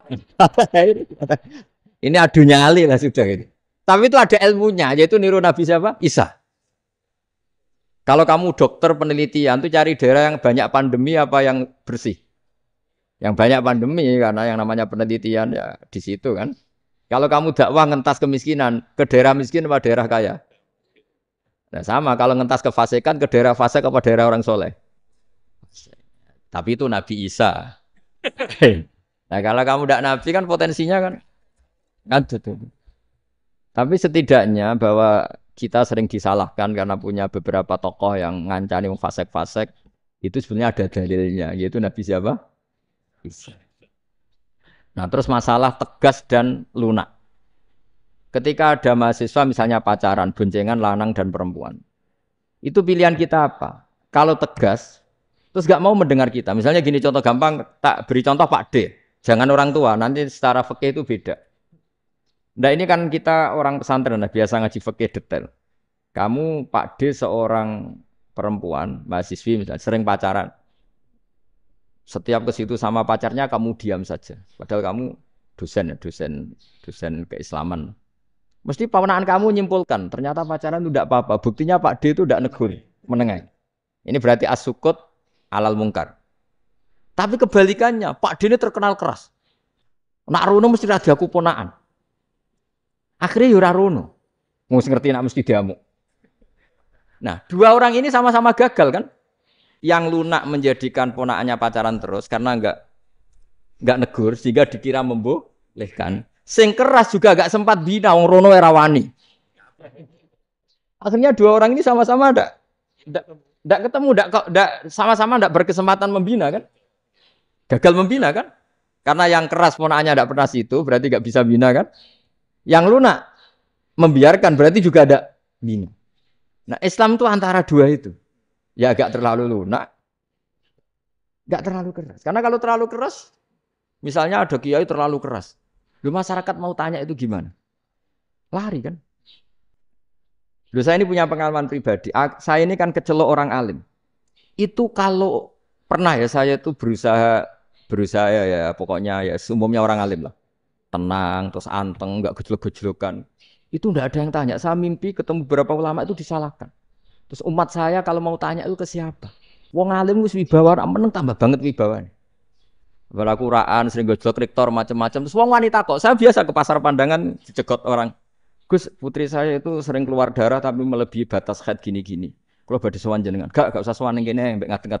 ini adu nyali lah sudah ini. Tapi itu ada ilmunya, yaitu niru Nabi siapa? Isa. Kalau kamu dokter penelitian tuh cari daerah yang banyak pandemi apa yang bersih. Yang banyak pandemi karena yang namanya penelitian ya di situ kan. Kalau kamu dakwah ngentas kemiskinan ke daerah miskin apa daerah kaya? Nah sama kalau ngentas kan ke daerah fase ke daerah orang soleh. Tapi itu Nabi Isa. nah kalau kamu tidak nabi kan potensinya kan kan tuh. Tapi setidaknya bahwa kita sering disalahkan karena punya beberapa tokoh yang ngancani fasek-fasek itu sebenarnya ada dalilnya yaitu Nabi siapa? bisa. Nah terus masalah tegas dan lunak. Ketika ada mahasiswa misalnya pacaran, boncengan lanang dan perempuan. Itu pilihan kita apa? Kalau tegas, terus gak mau mendengar kita. Misalnya gini contoh gampang, tak beri contoh Pak D. Jangan orang tua, nanti secara fakir itu beda. Nah ini kan kita orang pesantren, nah, biasa ngaji fakir detail. Kamu Pak D seorang perempuan, mahasiswi misalnya, sering pacaran setiap ke situ sama pacarnya kamu diam saja. Padahal kamu dosen ya, dosen dosen keislaman. Mesti pawanaan kamu nyimpulkan, ternyata pacaran itu tidak apa-apa. Buktinya Pak D itu tidak negur, menengah. Ini berarti asukut alal mungkar. Tapi kebalikannya, Pak D ini terkenal keras. Nak runo mesti ada aku ponaan. Akhirnya yura runo. Mau ngerti nak mesti diamuk. Nah, dua orang ini sama-sama gagal kan? yang lunak menjadikan ponakannya pacaran terus karena enggak enggak negur sehingga dikira membolehkan. Sing keras juga enggak sempat bina wong Rono Erawani. Akhirnya dua orang ini sama-sama enggak enggak ketemu, ndak ndak sama-sama enggak berkesempatan membina kan? Gagal membina kan? Karena yang keras ponakannya enggak pernah situ, berarti enggak bisa bina kan? Yang lunak membiarkan berarti juga ada bina. Nah Islam itu antara dua itu. Ya agak terlalu lunak. nggak terlalu keras. Karena kalau terlalu keras, misalnya ada kiai terlalu keras. Lu masyarakat mau tanya itu gimana? Lari kan? Lu saya ini punya pengalaman pribadi. Saya ini kan kecelok orang alim. Itu kalau pernah ya saya itu berusaha berusaha ya, ya pokoknya ya umumnya orang alim lah. Tenang, terus anteng, nggak gejlok-gejlokan. Itu enggak ada yang tanya. Saya mimpi ketemu beberapa ulama itu disalahkan. Terus umat saya kalau mau tanya itu ke siapa? Wong alim wis wibawa ora meneng tambah banget wibawane. berlaku Quran, sering gojlok rektor macam-macam. Terus wong wanita kok, saya biasa ke pasar pandangan dicegot orang. Gus, putri saya itu sering keluar darah tapi melebihi batas head gini-gini. Kalau badhe sowan jenengan, gak gak usah sowan ning kene mbek ngateng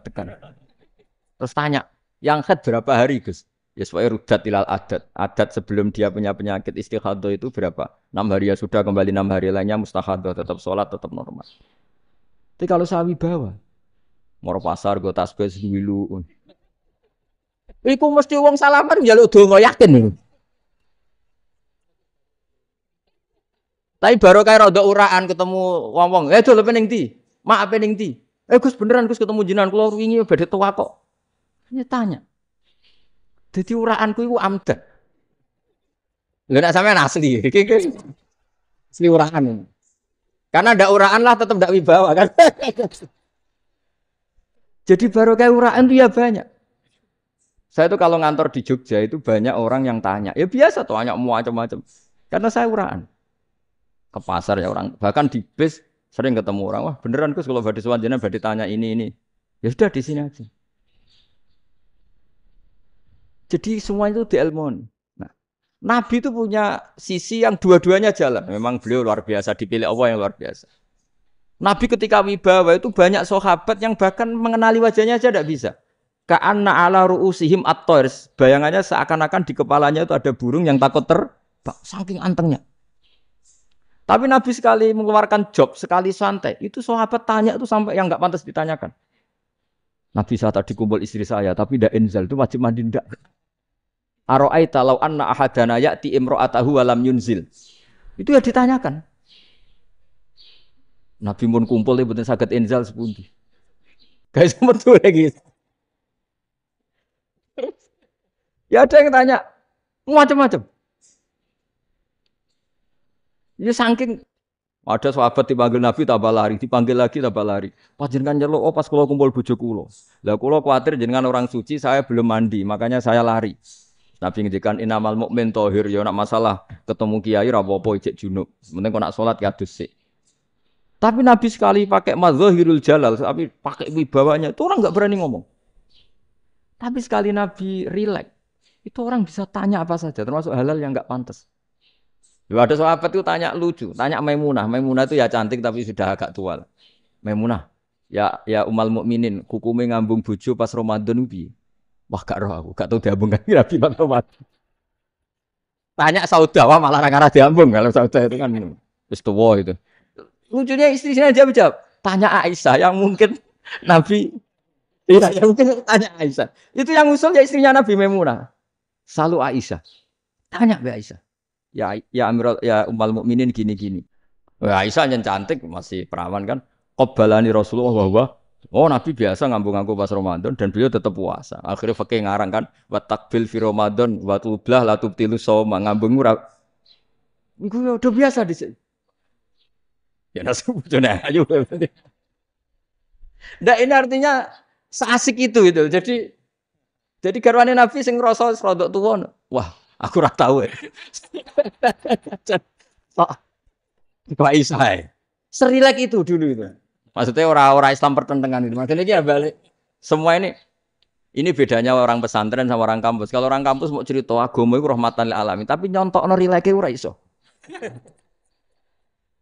Terus tanya, yang head berapa hari, Gus? Ya supaya rudat ilal adat. Adat sebelum dia punya penyakit istihadah itu berapa? 6 hari ya sudah, kembali 6 hari lainnya mustahadah, tetap sholat, tetap normal. Tapi kalau saya wibawa, mau pasar gue tas gue tasbih lu. Iku mesti uang salaman ya udah dongo yakin nih. Tapi baru kayak roda uraan ketemu wong-wong, eh tuh lebih nengti, mak apa nengti? Eh gus beneran gus ketemu jinan keluar wingi ya beda tua kok. Hanya tanya. Jadi uraanku itu amdat. Lha nak sampean asli, kiki, asli uraan. ini. Karena ada uraan lah tetap tidak wibawa kan. Jadi baru kayak uraan tuh ya banyak. Saya itu kalau ngantor di Jogja itu banyak orang yang tanya. Ya biasa tuh banyak macam-macam. Karena saya uraan. Ke pasar ya orang. Bahkan di bis sering ketemu orang. Wah beneran kus kalau badai sewanjana badi tanya ini ini. Ya sudah di sini aja. Jadi semuanya itu di Elmoni. Nabi itu punya sisi yang dua-duanya jalan. Memang beliau luar biasa, dipilih Allah yang luar biasa. Nabi ketika wibawa itu banyak sahabat yang bahkan mengenali wajahnya aja tidak bisa. Ka'anna ala ru'usihim at Bayangannya seakan-akan di kepalanya itu ada burung yang takut ter saking antengnya. Tapi Nabi sekali mengeluarkan job, sekali santai, itu sahabat tanya itu sampai yang nggak pantas ditanyakan. Nabi saat tadi kumpul istri saya, tapi tidak enzal itu wajib mandi ndak. Aro'aita law anna ahadana ya'ti imro'atahu walam yunzil. Itu ya ditanyakan. Nabi pun kumpul ibu dan sakit inzal sepundi. Guys, betul lagi. Ya, ya ada yang tanya macam-macam. Ya saking ada sahabat dipanggil Nabi tambah lari, dipanggil lagi tambah lari. Pas jenengan nyeluk, oh pas kalau kumpul bujuk kulo. Lah kulo khawatir jenengan orang suci, saya belum mandi, makanya saya lari. Nabi ngendikan inamal mukmin tohir yo ya, nak masalah ketemu kiai ra apa-apa ijek junub. Mending kok nak salat kados sik. Tapi Nabi sekali pakai mazhirul jalal, tapi pakai wibawanya itu orang nggak berani ngomong. Tapi sekali Nabi rileks, itu orang bisa tanya apa saja, termasuk halal yang nggak pantas. Lalu ada sahabat itu tanya lucu, tanya Maimunah. Maimunah itu ya cantik tapi sudah agak tua. Maimunah, ya ya umal mukminin, kuku mengambung bucu pas Ramadan piye? Wah gak roh aku, gak tau diambung kan Nabi mati. Tanya saudara wah malah orang diambung kalau saudara itu kan terus tua itu. Lucunya istri sini jawab jawab. Tanya Aisyah yang mungkin Nabi Iya, yang mungkin tanya Aisyah. Itu yang usul ya istrinya Nabi Memunah. Selalu Aisyah. Tanya Mbak Aisyah. Ya ya Amirul ya Ummal Mukminin gini-gini. Aisyah yang cantik masih perawan kan. Qabbalani Rasulullah wah wah Oh Nabi biasa ngambung-ngambung pas Ramadan dan beliau tetap puasa. Akhirnya fakih ngarang kan, wat fi Ramadan, wat ublah latub tilu soma ngambung murah. Gue ya udah biasa di sini. Ya nasib bujone ayo. Nah ini artinya seasik itu gitu. Jadi jadi garwane Nabi sing ngrasa serodok tuwa. Wah, aku ora tahu. Eh. Kok iso ae. Eh? Serilek itu dulu itu. Maksudnya orang-orang Islam pertentangan itu. maksudnya ini balik. Semua ini ini bedanya orang pesantren sama orang kampus. Kalau orang kampus mau cerita agama itu rahmatan lil alamin, tapi nyontok no rileke ora iso.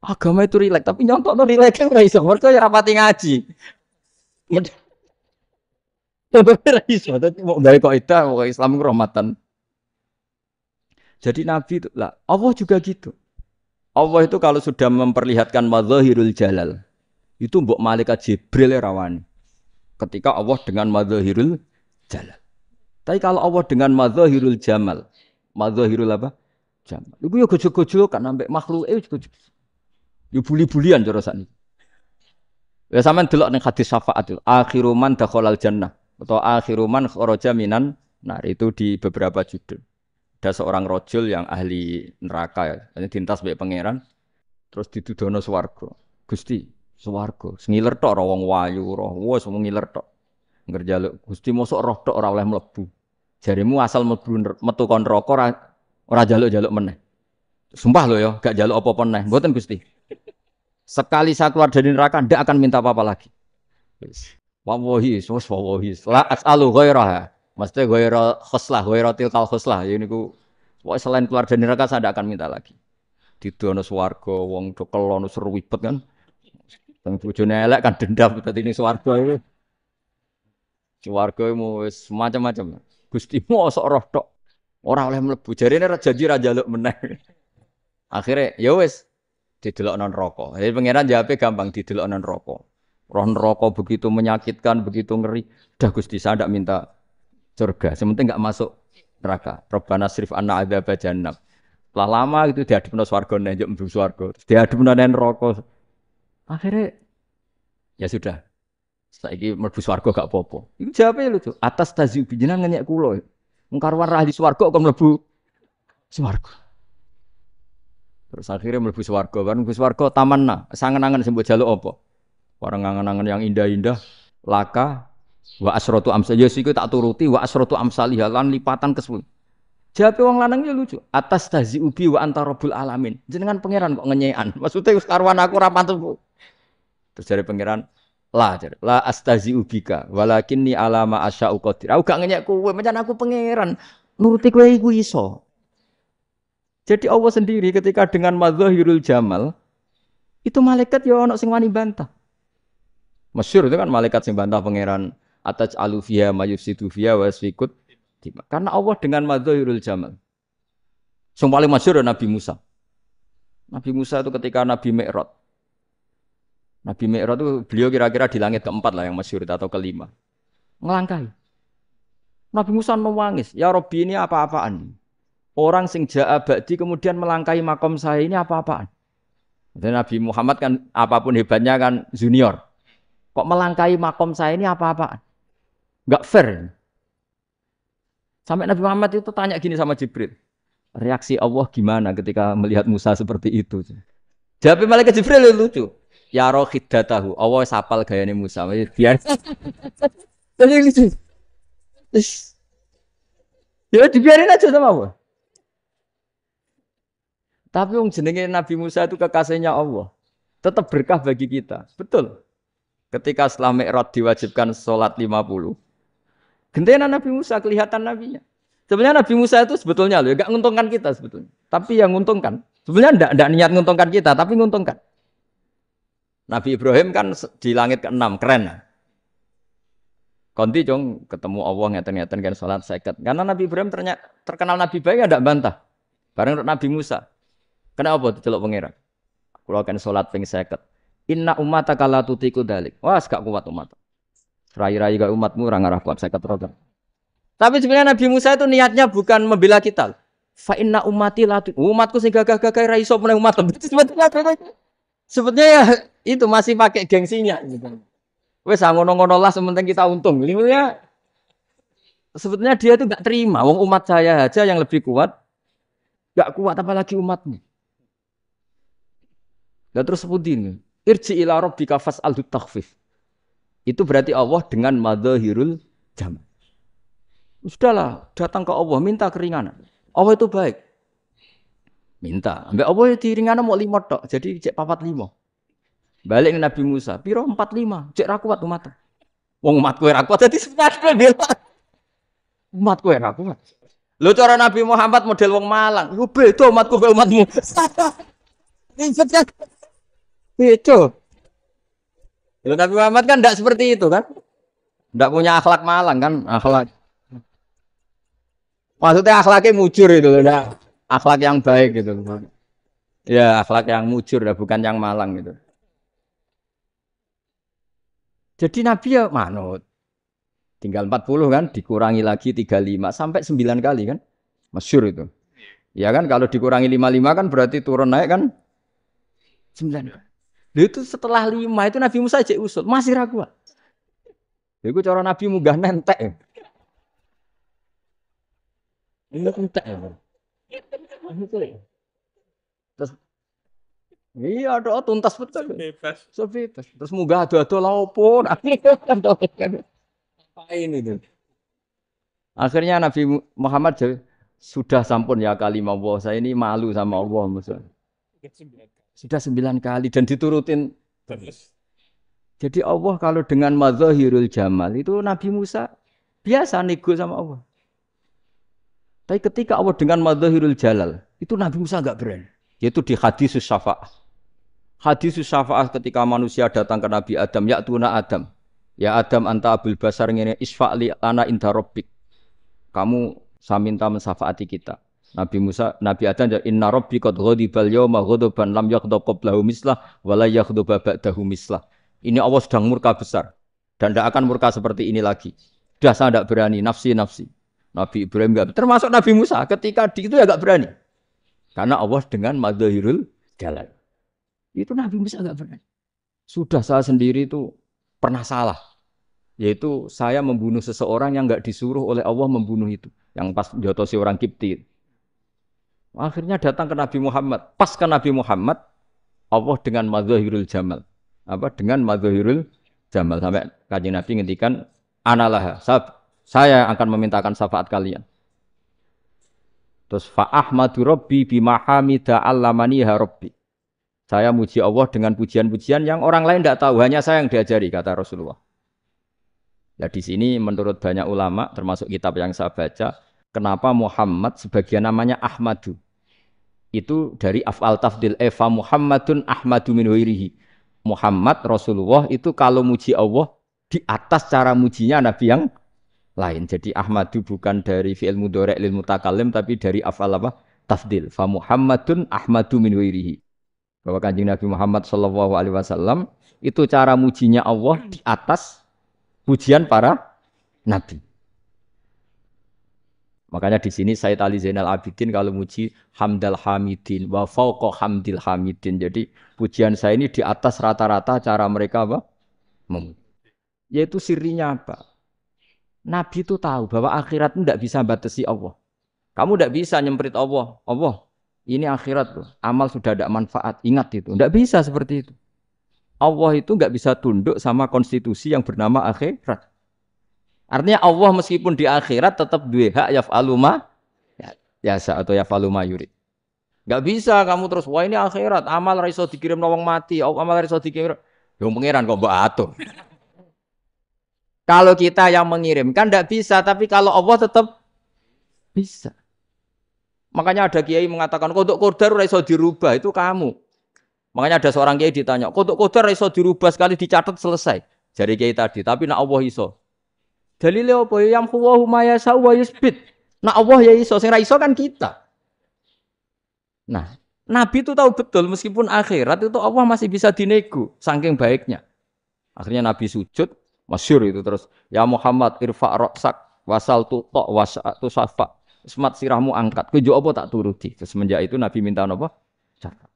Agama itu rilek, tapi nyontok no rileke ora iso. Mereka ya rapati ngaji. Tapi ora iso, mau dari kok itu, kok Islam itu rahmatan. Jadi Nabi itu lah, Allah juga gitu. Allah itu kalau sudah memperlihatkan wadhahirul jalal, itu mbok malaikat Jibril ya rawani. Ketika Allah dengan madzahirul jalal. Tapi kalau Allah dengan madzahirul jamal, madzahirul apa? Jamal. Iku yo ya gojo-gojo kan ambek makhluk eh gojo. Yo ya buli-bulian cara sakniki. Ya sampean delok ning hadis syafaat itu, akhiru man dakhalal jannah atau akhiru man kharaja minan nar itu di beberapa judul. Ada seorang rojul yang ahli neraka ya, ini dintas baik pangeran terus ditudono swarga. Gusti, Suwargo Ngiler tok ora wong wayu, ora wis wong ngiler tok. Ngerjaluk Gusti mosok roh tok ora oleh mlebu. Jarimu asal mlebu metu kon roko ora ora jaluk-jaluk meneh. Sumpah lo ya, gak jaluk apa-apa meneh. Mboten Gusti. Sekali saya keluar dari neraka ndak akan minta apa-apa lagi. Wawohi, wis wawohi. La as'alu ghairaha. Mesti ghaira khoslah, ghaira tilkal khoslah. Ya niku pokoknya selain keluar dari neraka saya ndak akan minta lagi. di Didono suwargo wong do kelono wipet kan. Teng bojone elek kan dendam berarti ini swarga itu. Swarga mu wis macam-macam. mu sok roh tok. Ora oleh mlebu. Jarine ra janji ra njaluk meneh. Akhire ya wis didelokno neraka. Jadi pangeran jawabnya e gampang didelokno neraka. Roh neraka begitu menyakitkan, begitu ngeri. Dah Gusti saya ndak minta surga. Sementing enggak masuk neraka. Robbana sirif anna adzab jannah. Lah lama gitu dihadepno swarga nek njuk mlebu swarga. di penuh neraka. Akhirnya ya sudah. saya ini merbus warga gak apa-apa. ya jawabnya tuh Atas tazib bijinan ngenyek kulo. Mengkarwan rah di swarga kok mlebu Terus akhirnya mlebu swarga, kan mlebu taman tamanna, Sangan-angan sembuh jaluk apa? Orang angan-angan yang indah-indah, laka wa asrotu amsal. Ya sih tak turuti wa asrotu amsal iya, lan lipatan ke Jawab wong lanang ya lucu. Atas tazi ubi wa antarobul alamin. Jenengan pangeran kok ngenyean. Maksudnya wis aku rapat tuh Terus dari pangeran la jari, la astazi ubika walakin ni alama asya ukotir. Aku gak ngeyak kue, macam aku pangeran. Nuruti kue iku iso. Jadi Allah sendiri ketika dengan madzahirul jamal itu malaikat ya ono sing wani bantah. Masyur itu kan malaikat sing bantah pangeran ataj alufiya mayufsidu fiya wasfikut. Karena Allah dengan madzahirul jamal. Yang paling masyur ya Nabi Musa. Nabi Musa itu ketika Nabi Mi'raj Nabi Mi'raj itu beliau kira-kira di langit keempat lah yang masyhur atau kelima. Ngelangkai. Nabi Musa memangis "Ya Rabbi, ini apa-apaan?" Orang sing ja'a ba'di kemudian melangkai makom saya ini apa-apaan? Dan Nabi Muhammad kan apapun hebatnya kan junior. Kok melangkai makom saya ini apa-apaan? Enggak fair. Sampai Nabi Muhammad itu tanya gini sama Jibril. Reaksi Allah gimana ketika melihat Musa seperti itu? Jawabnya Malaikat Jibril Jibril lucu ya roh tahu Allah sapal gaya ini Musa biar tapi lucu ya dibiarin aja sama Allah tapi yang jenenge Nabi Musa itu kekasihnya Allah tetap berkah bagi kita betul ketika setelah Mi'raj diwajibkan sholat 50 gentena Nabi Musa kelihatan nabinya Sebenarnya Nabi Musa itu sebetulnya loh, gak menguntungkan kita sebetulnya. Tapi yang menguntungkan. Sebenarnya enggak, enggak niat menguntungkan kita, tapi menguntungkan. Nabi Ibrahim kan di langit keenam keren. Konti jong ketemu Allah ngeten-ngeten kan sholat seket. Karena Nabi Ibrahim ternyata terkenal Nabi baik ya bantah. Bareng Nabi Musa. Kenapa celok pengirang? Kalau kan sholat ping seket. Inna ummata kala tutiku dalik. Wah, gak kuat umat. Rai-rai gak umatmu orang ngarah kuat seket roda. Tapi sebenarnya Nabi Musa itu niatnya bukan membela kita. Fa inna ummati la umatku sing gagah-gagah ra iso meneh umat. Sebetulnya ya itu masih pakai gengsinya gitu. Wes ah, ngono-ngono lah sementing kita untung. Sebetulnya sebetulnya dia itu nggak terima wong umat saya aja yang lebih kuat nggak kuat apalagi umatmu dan terus ini? irji ila rabbika fas'al takhfif itu berarti Allah dengan madzahirul jam sudahlah datang ke Allah minta keringanan Allah itu baik minta. Ambek Allah ya diringan mau lima tok, jadi cek papat lima. Balik Nabi Musa, piro empat lima, cek rakuat umat. Wong umat kue ya rakuat, jadi sebenarnya bilang umat kue ya rakuat. Lu cara Nabi Muhammad model wong Malang, lu beda umatku be umatmu. Kan beda. lo Nabi Muhammad kan tidak seperti itu kan? Tidak punya akhlak Malang kan, akhlak. Maksudnya akhlaknya mujur itu, tidak akhlak yang baik gitu Ya akhlak yang mujur ya, bukan yang malang gitu. Jadi Nabi ya manut. Tinggal 40 kan dikurangi lagi 35 sampai 9 kali kan. Masyur itu. Ya kan kalau dikurangi 55 kan berarti turun naik kan 9. Dia itu setelah lima itu Nabi Musa aja usul masih ragu. itu cara Nabi Mugah nentek. Ini nentek. Terus Iya, doa tuntas betul. Bebas. So bebas. Terus moga ada ada laupun nah. apa ini Akhirnya Nabi Muhammad sudah sampun ya kalimah Allah. Saya ini malu sama Allah maksudnya. Sudah sembilan kali dan diturutin Jadi Allah kalau dengan mazahirul jamal itu Nabi Musa biasa nego sama Allah. Tapi ketika Allah dengan madhahirul jalal, itu Nabi Musa nggak berani. Yaitu di hadis syafa'ah. Hadis syafa'ah ketika manusia datang ke Nabi Adam, ya tuna Adam. Ya Adam anta abul basar ngene isfa'li ana inda rabbik. Kamu saya minta mensafaati kita. Nabi Musa, Nabi Adam jadi ya, inna rabbi qad ghadibal yawma ghadaban lam yaghdab qablahu mislah wa la yaghdab ba'dahu mislah. Ini Allah sedang murka besar dan tidak akan murka seperti ini lagi. Sudah saya tidak berani, nafsi nafsi. Nabi Ibrahim nggak termasuk Nabi Musa ketika di itu ya nggak berani karena Allah dengan madahirul jalan itu Nabi Musa nggak berani sudah saya sendiri itu pernah salah yaitu saya membunuh seseorang yang nggak disuruh oleh Allah membunuh itu yang pas jotosi orang Kipti akhirnya datang ke Nabi Muhammad pas ke Nabi Muhammad Allah dengan madahirul jamal apa dengan madahirul jamal sampai kaji Nabi ngendikan analah saya saya yang akan memintakan syafaat kalian. Terus fa ahmadu rabbi bima hamida allamaniha ya rabbi. Saya muji Allah dengan pujian-pujian yang orang lain tidak tahu, hanya saya yang diajari kata Rasulullah. Ya di sini menurut banyak ulama termasuk kitab yang saya baca, kenapa Muhammad sebagian namanya Ahmadu? Itu dari af'al tafdil eva Muhammadun Ahmadu min huirihi. Muhammad Rasulullah itu kalau muji Allah di atas cara mujinya Nabi yang lain. Jadi Ahmadu bukan dari fi'il mudhari' lil mutakallim tapi dari af'al apa? Tafdil. Fa Muhammadun Ahmadu min wairihi. Bahwa Kanjeng Nabi Muhammad sallallahu alaihi wasallam itu cara mujinya Allah di atas pujian para nabi. Makanya di sini Said Ali Zainal Abidin kalau muji hamdal hamidin wa fauqa hamdil hamidin. Jadi pujian saya ini di atas rata-rata cara mereka apa? Memuji. Yaitu sirinya apa? Nabi itu tahu bahwa akhirat tidak bisa batasi Allah. Kamu tidak bisa nyemprit Allah. Allah, ini akhirat tuh. Amal sudah tidak manfaat. Ingat itu. Tidak bisa seperti itu. Allah itu nggak bisa tunduk sama konstitusi yang bernama akhirat. Artinya Allah meskipun di akhirat tetap dua hak yaf'aluma ya atau yaf'aluma yuri. Gak bisa kamu terus, wah ini akhirat, amal raiso dikirim nawang mati, amal raiso dikirim. Yang pangeran kok mbak atur. Kalau kita yang mengirimkan tidak bisa, tapi kalau Allah tetap bisa. Makanya ada kiai mengatakan, kodok kodar raiso dirubah, itu kamu. Makanya ada seorang kiai ditanya, kodok kodar raiso dirubah sekali dicatat selesai. Jadi kiai tadi, tapi nak Allah iso. Dalilnya apa? Yang huwa humaya sawa yusbit. Nak Allah ya iso, sing iso kan kita. Nah, Nabi itu tahu betul meskipun akhirat itu Allah masih bisa dinego saking baiknya. Akhirnya Nabi sujud, Masyur itu terus. Ya Muhammad irfa roksak wasal tu tok wasatu safa. Semat sirahmu angkat. ke apa tak turuti. Semenjak itu Nabi minta apa? Zakat.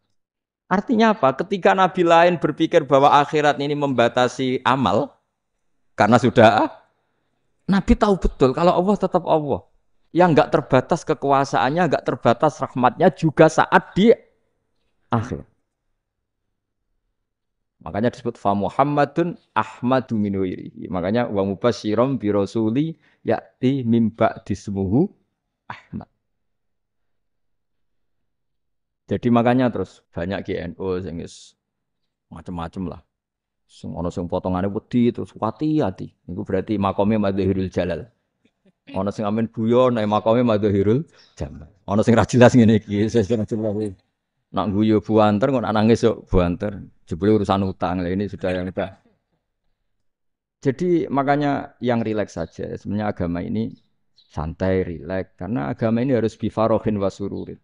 Artinya apa? Ketika nabi lain berpikir bahwa akhirat ini membatasi amal karena sudah ah, nabi tahu betul kalau Allah tetap Allah. Yang nggak terbatas kekuasaannya, nggak terbatas rahmatnya juga saat di akhir. Makanya disebut fa Muhammadun Ahmadu min Makanya wa mubasyiran bi rasuli ya'ti mim dismuhu Ahmad. Jadi makanya terus banyak GNO sing macam-macam lah. Sing ana sing potongane wedi terus wati-ati. Iku berarti makome Madzhirul Jalal. Ono sing amin buyon, nek makome Madzhirul Jamal. Ana sing ra jelas ngene iki, sing jelas. Nak guyu buanter, nggak nangis yo buanter. Jebule urusan utang lah ini sudah yang udah. Jadi makanya yang rileks saja. Sebenarnya agama ini santai, rileks. Karena agama ini harus bifarohin wasururin.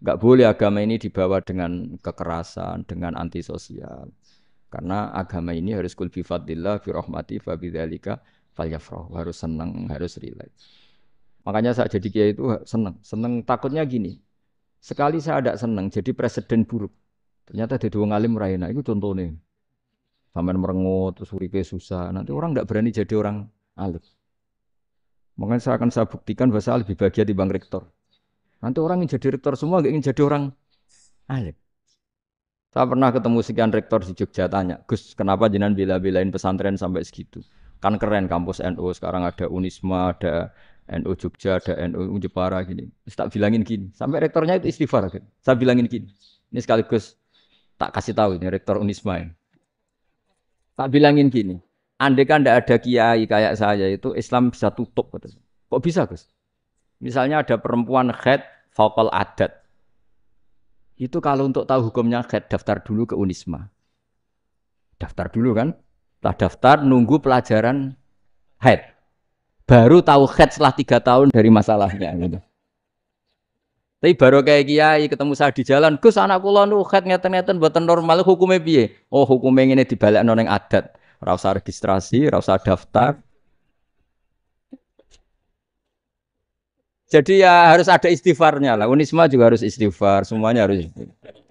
Gak boleh agama ini dibawa dengan kekerasan, dengan antisosial. Karena agama ini harus kul bifadillah, birahmati, fabidhalika, falyafroh. Harus senang, harus rileks. Makanya saya jadi kiai itu senang. Senang takutnya gini. Sekali saya tidak senang jadi presiden buruk. Ternyata di dua alim raina itu contohnya. Sampai merengut, terus susah. Nanti orang tidak berani jadi orang alim. Makanya saya akan saya buktikan bahasa lebih bahagia di bank rektor. Nanti orang yang jadi rektor semua ingin jadi orang alim. Saya pernah ketemu sekian rektor di Jogja tanya, Gus, kenapa jenengan bila-bilain pesantren sampai segitu? Kan keren kampus NU NO, sekarang ada Unisma, ada NU Jogja ada NU Jepara gini. Terus tak bilangin gini. Sampai rektornya itu istighfar kan. Saya bilangin gini. Ini sekaligus tak kasih tahu ini rektor Unisma ini. Tak bilangin gini. Andai kan tidak ada kiai kayak saya itu Islam bisa tutup Gitu. Kok bisa Gus? Misalnya ada perempuan head vokal adat. Itu kalau untuk tahu hukumnya head daftar dulu ke Unisma. Daftar dulu kan? Telah daftar nunggu pelajaran head baru tahu head setelah tiga tahun dari masalahnya gitu. Tapi baru kayak kiai ketemu saya di jalan, Gus anak kula nu head ngeten-ngeten buatan normal hukumnya biye. Oh hukumnya ini dibalik noneng adat, rasa registrasi, rasa ada daftar. Jadi ya harus ada istighfarnya lah. Unisma juga harus istighfar, semuanya harus.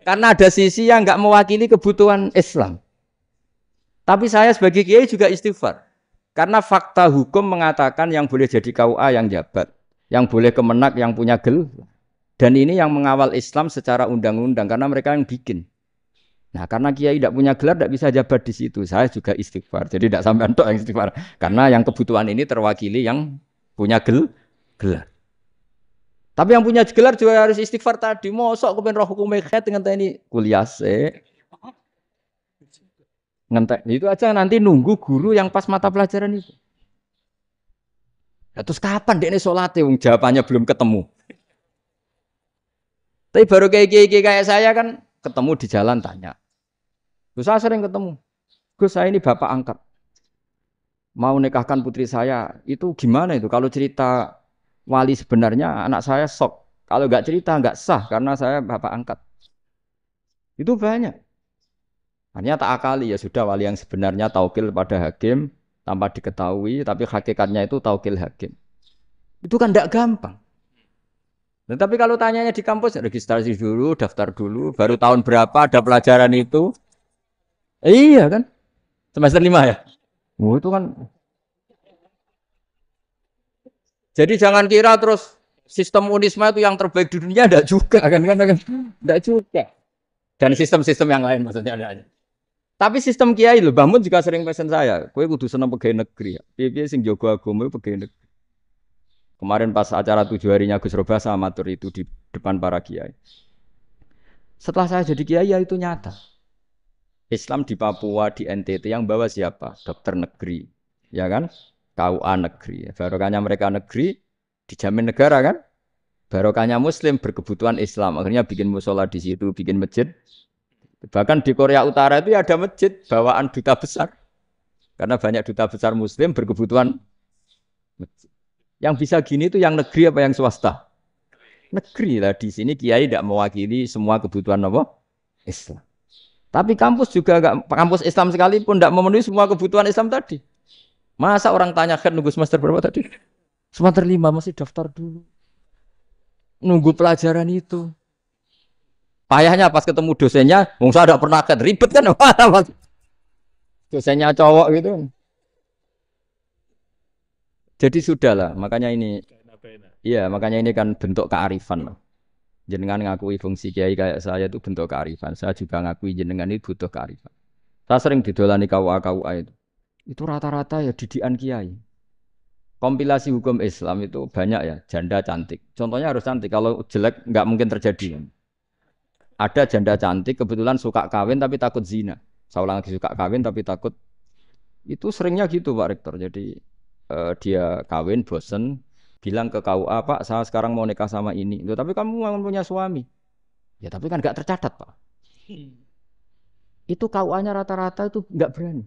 Karena ada sisi yang nggak mewakili kebutuhan Islam. Tapi saya sebagai kiai juga istighfar. Karena fakta hukum mengatakan yang boleh jadi KUA yang jabat, yang boleh kemenak yang punya gel. Dan ini yang mengawal Islam secara undang-undang karena mereka yang bikin. Nah, karena kiai tidak punya gelar, tidak bisa jabat di situ. Saya juga istighfar, jadi tidak sampai untuk yang istighfar. Karena yang kebutuhan ini terwakili yang punya gel, gelar. Tapi yang punya gelar juga harus istighfar tadi. Mosok kepen roh hukum dengan tadi kuliah se ngentek. Nah, itu aja nanti nunggu guru yang pas mata pelajaran itu. Ya, terus kapan dia ini sholat ya? jawabannya belum ketemu. Tapi baru kayak kayak kayak saya kan ketemu di jalan tanya. Gus saya sering ketemu. Gus saya ini bapak angkat. Mau nikahkan putri saya itu gimana itu? Kalau cerita wali sebenarnya anak saya sok. Kalau nggak cerita nggak sah karena saya bapak angkat. Itu banyak. Akhirnya tak akali ya sudah wali yang sebenarnya taukil pada hakim tanpa diketahui, tapi hakikatnya itu taukil hakim. Itu kan tidak gampang. Nah, tapi kalau tanyanya di kampus, registrasi dulu, daftar dulu, baru tahun berapa ada pelajaran itu. Eh, iya kan? Semester lima ya? Oh, itu kan. Jadi jangan kira terus sistem Unisma itu yang terbaik di dunia, tidak juga kan? kan, kan. Tidak juga. Dan sistem-sistem yang lain maksudnya ada. Tapi sistem kiai lho, bangun juga sering pesen saya, kowe kudu seneng pegawai negeri. Piye-piye sing jogo agama pegawai negeri. Kemarin pas acara tujuh harinya Gus Roba sama matur itu di depan para kiai. Setelah saya jadi kiai ya itu nyata. Islam di Papua, di NTT yang bawa siapa? Dokter negeri, ya kan? KUA negeri. Barokahnya mereka negeri dijamin negara kan? Barokahnya Muslim berkebutuhan Islam, akhirnya bikin musola di situ, bikin masjid Bahkan di Korea Utara itu ya ada masjid bawaan duta besar. Karena banyak duta besar muslim berkebutuhan masjid. Yang bisa gini itu yang negeri apa yang swasta? Negeri lah di sini kiai tidak mewakili semua kebutuhan apa? Islam. Tapi kampus juga enggak, kampus Islam sekalipun tidak memenuhi semua kebutuhan Islam tadi. Masa orang tanya kan nunggu semester berapa tadi? Semester lima masih daftar dulu. Nunggu pelajaran itu. Payahnya pas ketemu dosennya, wong saya tidak pernah ket ribet kan. dosennya cowok gitu. Jadi sudah lah, makanya ini Iya, makanya ini kan bentuk kearifan loh. Jenengan ngakui fungsi kiai kayak saya itu bentuk kearifan. Saya juga ngakui jenengan itu butuh kearifan. Saya sering didolani KUA-KUA itu. Itu rata-rata ya didian kiai kompilasi hukum Islam itu banyak ya janda cantik. Contohnya harus cantik. Kalau jelek nggak mungkin terjadi. Ada janda cantik kebetulan suka kawin tapi takut zina. Saya ulang lagi suka kawin tapi takut itu seringnya gitu Pak Rektor. Jadi uh, dia kawin bosen bilang ke KUA Pak saya sekarang mau nikah sama ini. Loh, tapi kamu mau punya suami. Ya tapi kan gak tercatat Pak. Itu KUA-nya rata-rata itu gak berani.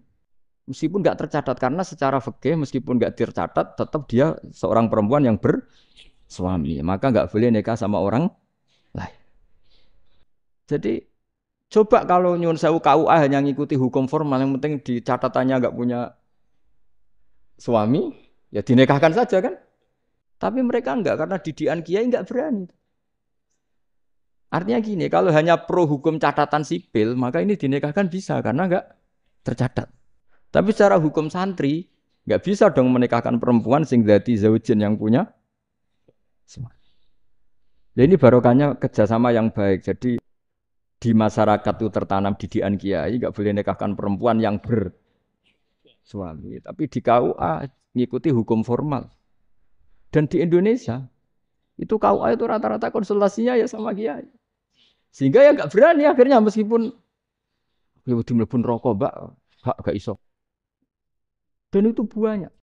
Meskipun gak tercatat karena secara fikih meskipun gak tercatat tetap dia seorang perempuan yang bersuami. Maka gak boleh nikah sama orang jadi coba kalau nyun sewu KUA hanya ngikuti hukum formal yang penting di catatannya nggak punya suami, ya dinikahkan saja kan. Tapi mereka enggak karena didian kiai enggak berani. Artinya gini, kalau hanya pro hukum catatan sipil, maka ini dinikahkan bisa karena enggak tercatat. Tapi secara hukum santri, enggak bisa dong menikahkan perempuan sing dadi zaujin yang punya suami. Jadi ini barokahnya kerjasama yang baik. Jadi di masyarakat itu tertanam didian kiai nggak boleh nikahkan perempuan yang ber suami tapi di KUA ngikuti hukum formal dan di Indonesia itu KUA itu rata-rata konsultasinya ya sama kiai sehingga ya nggak berani akhirnya meskipun ya udah rokok mbak gak, gak iso dan itu banyak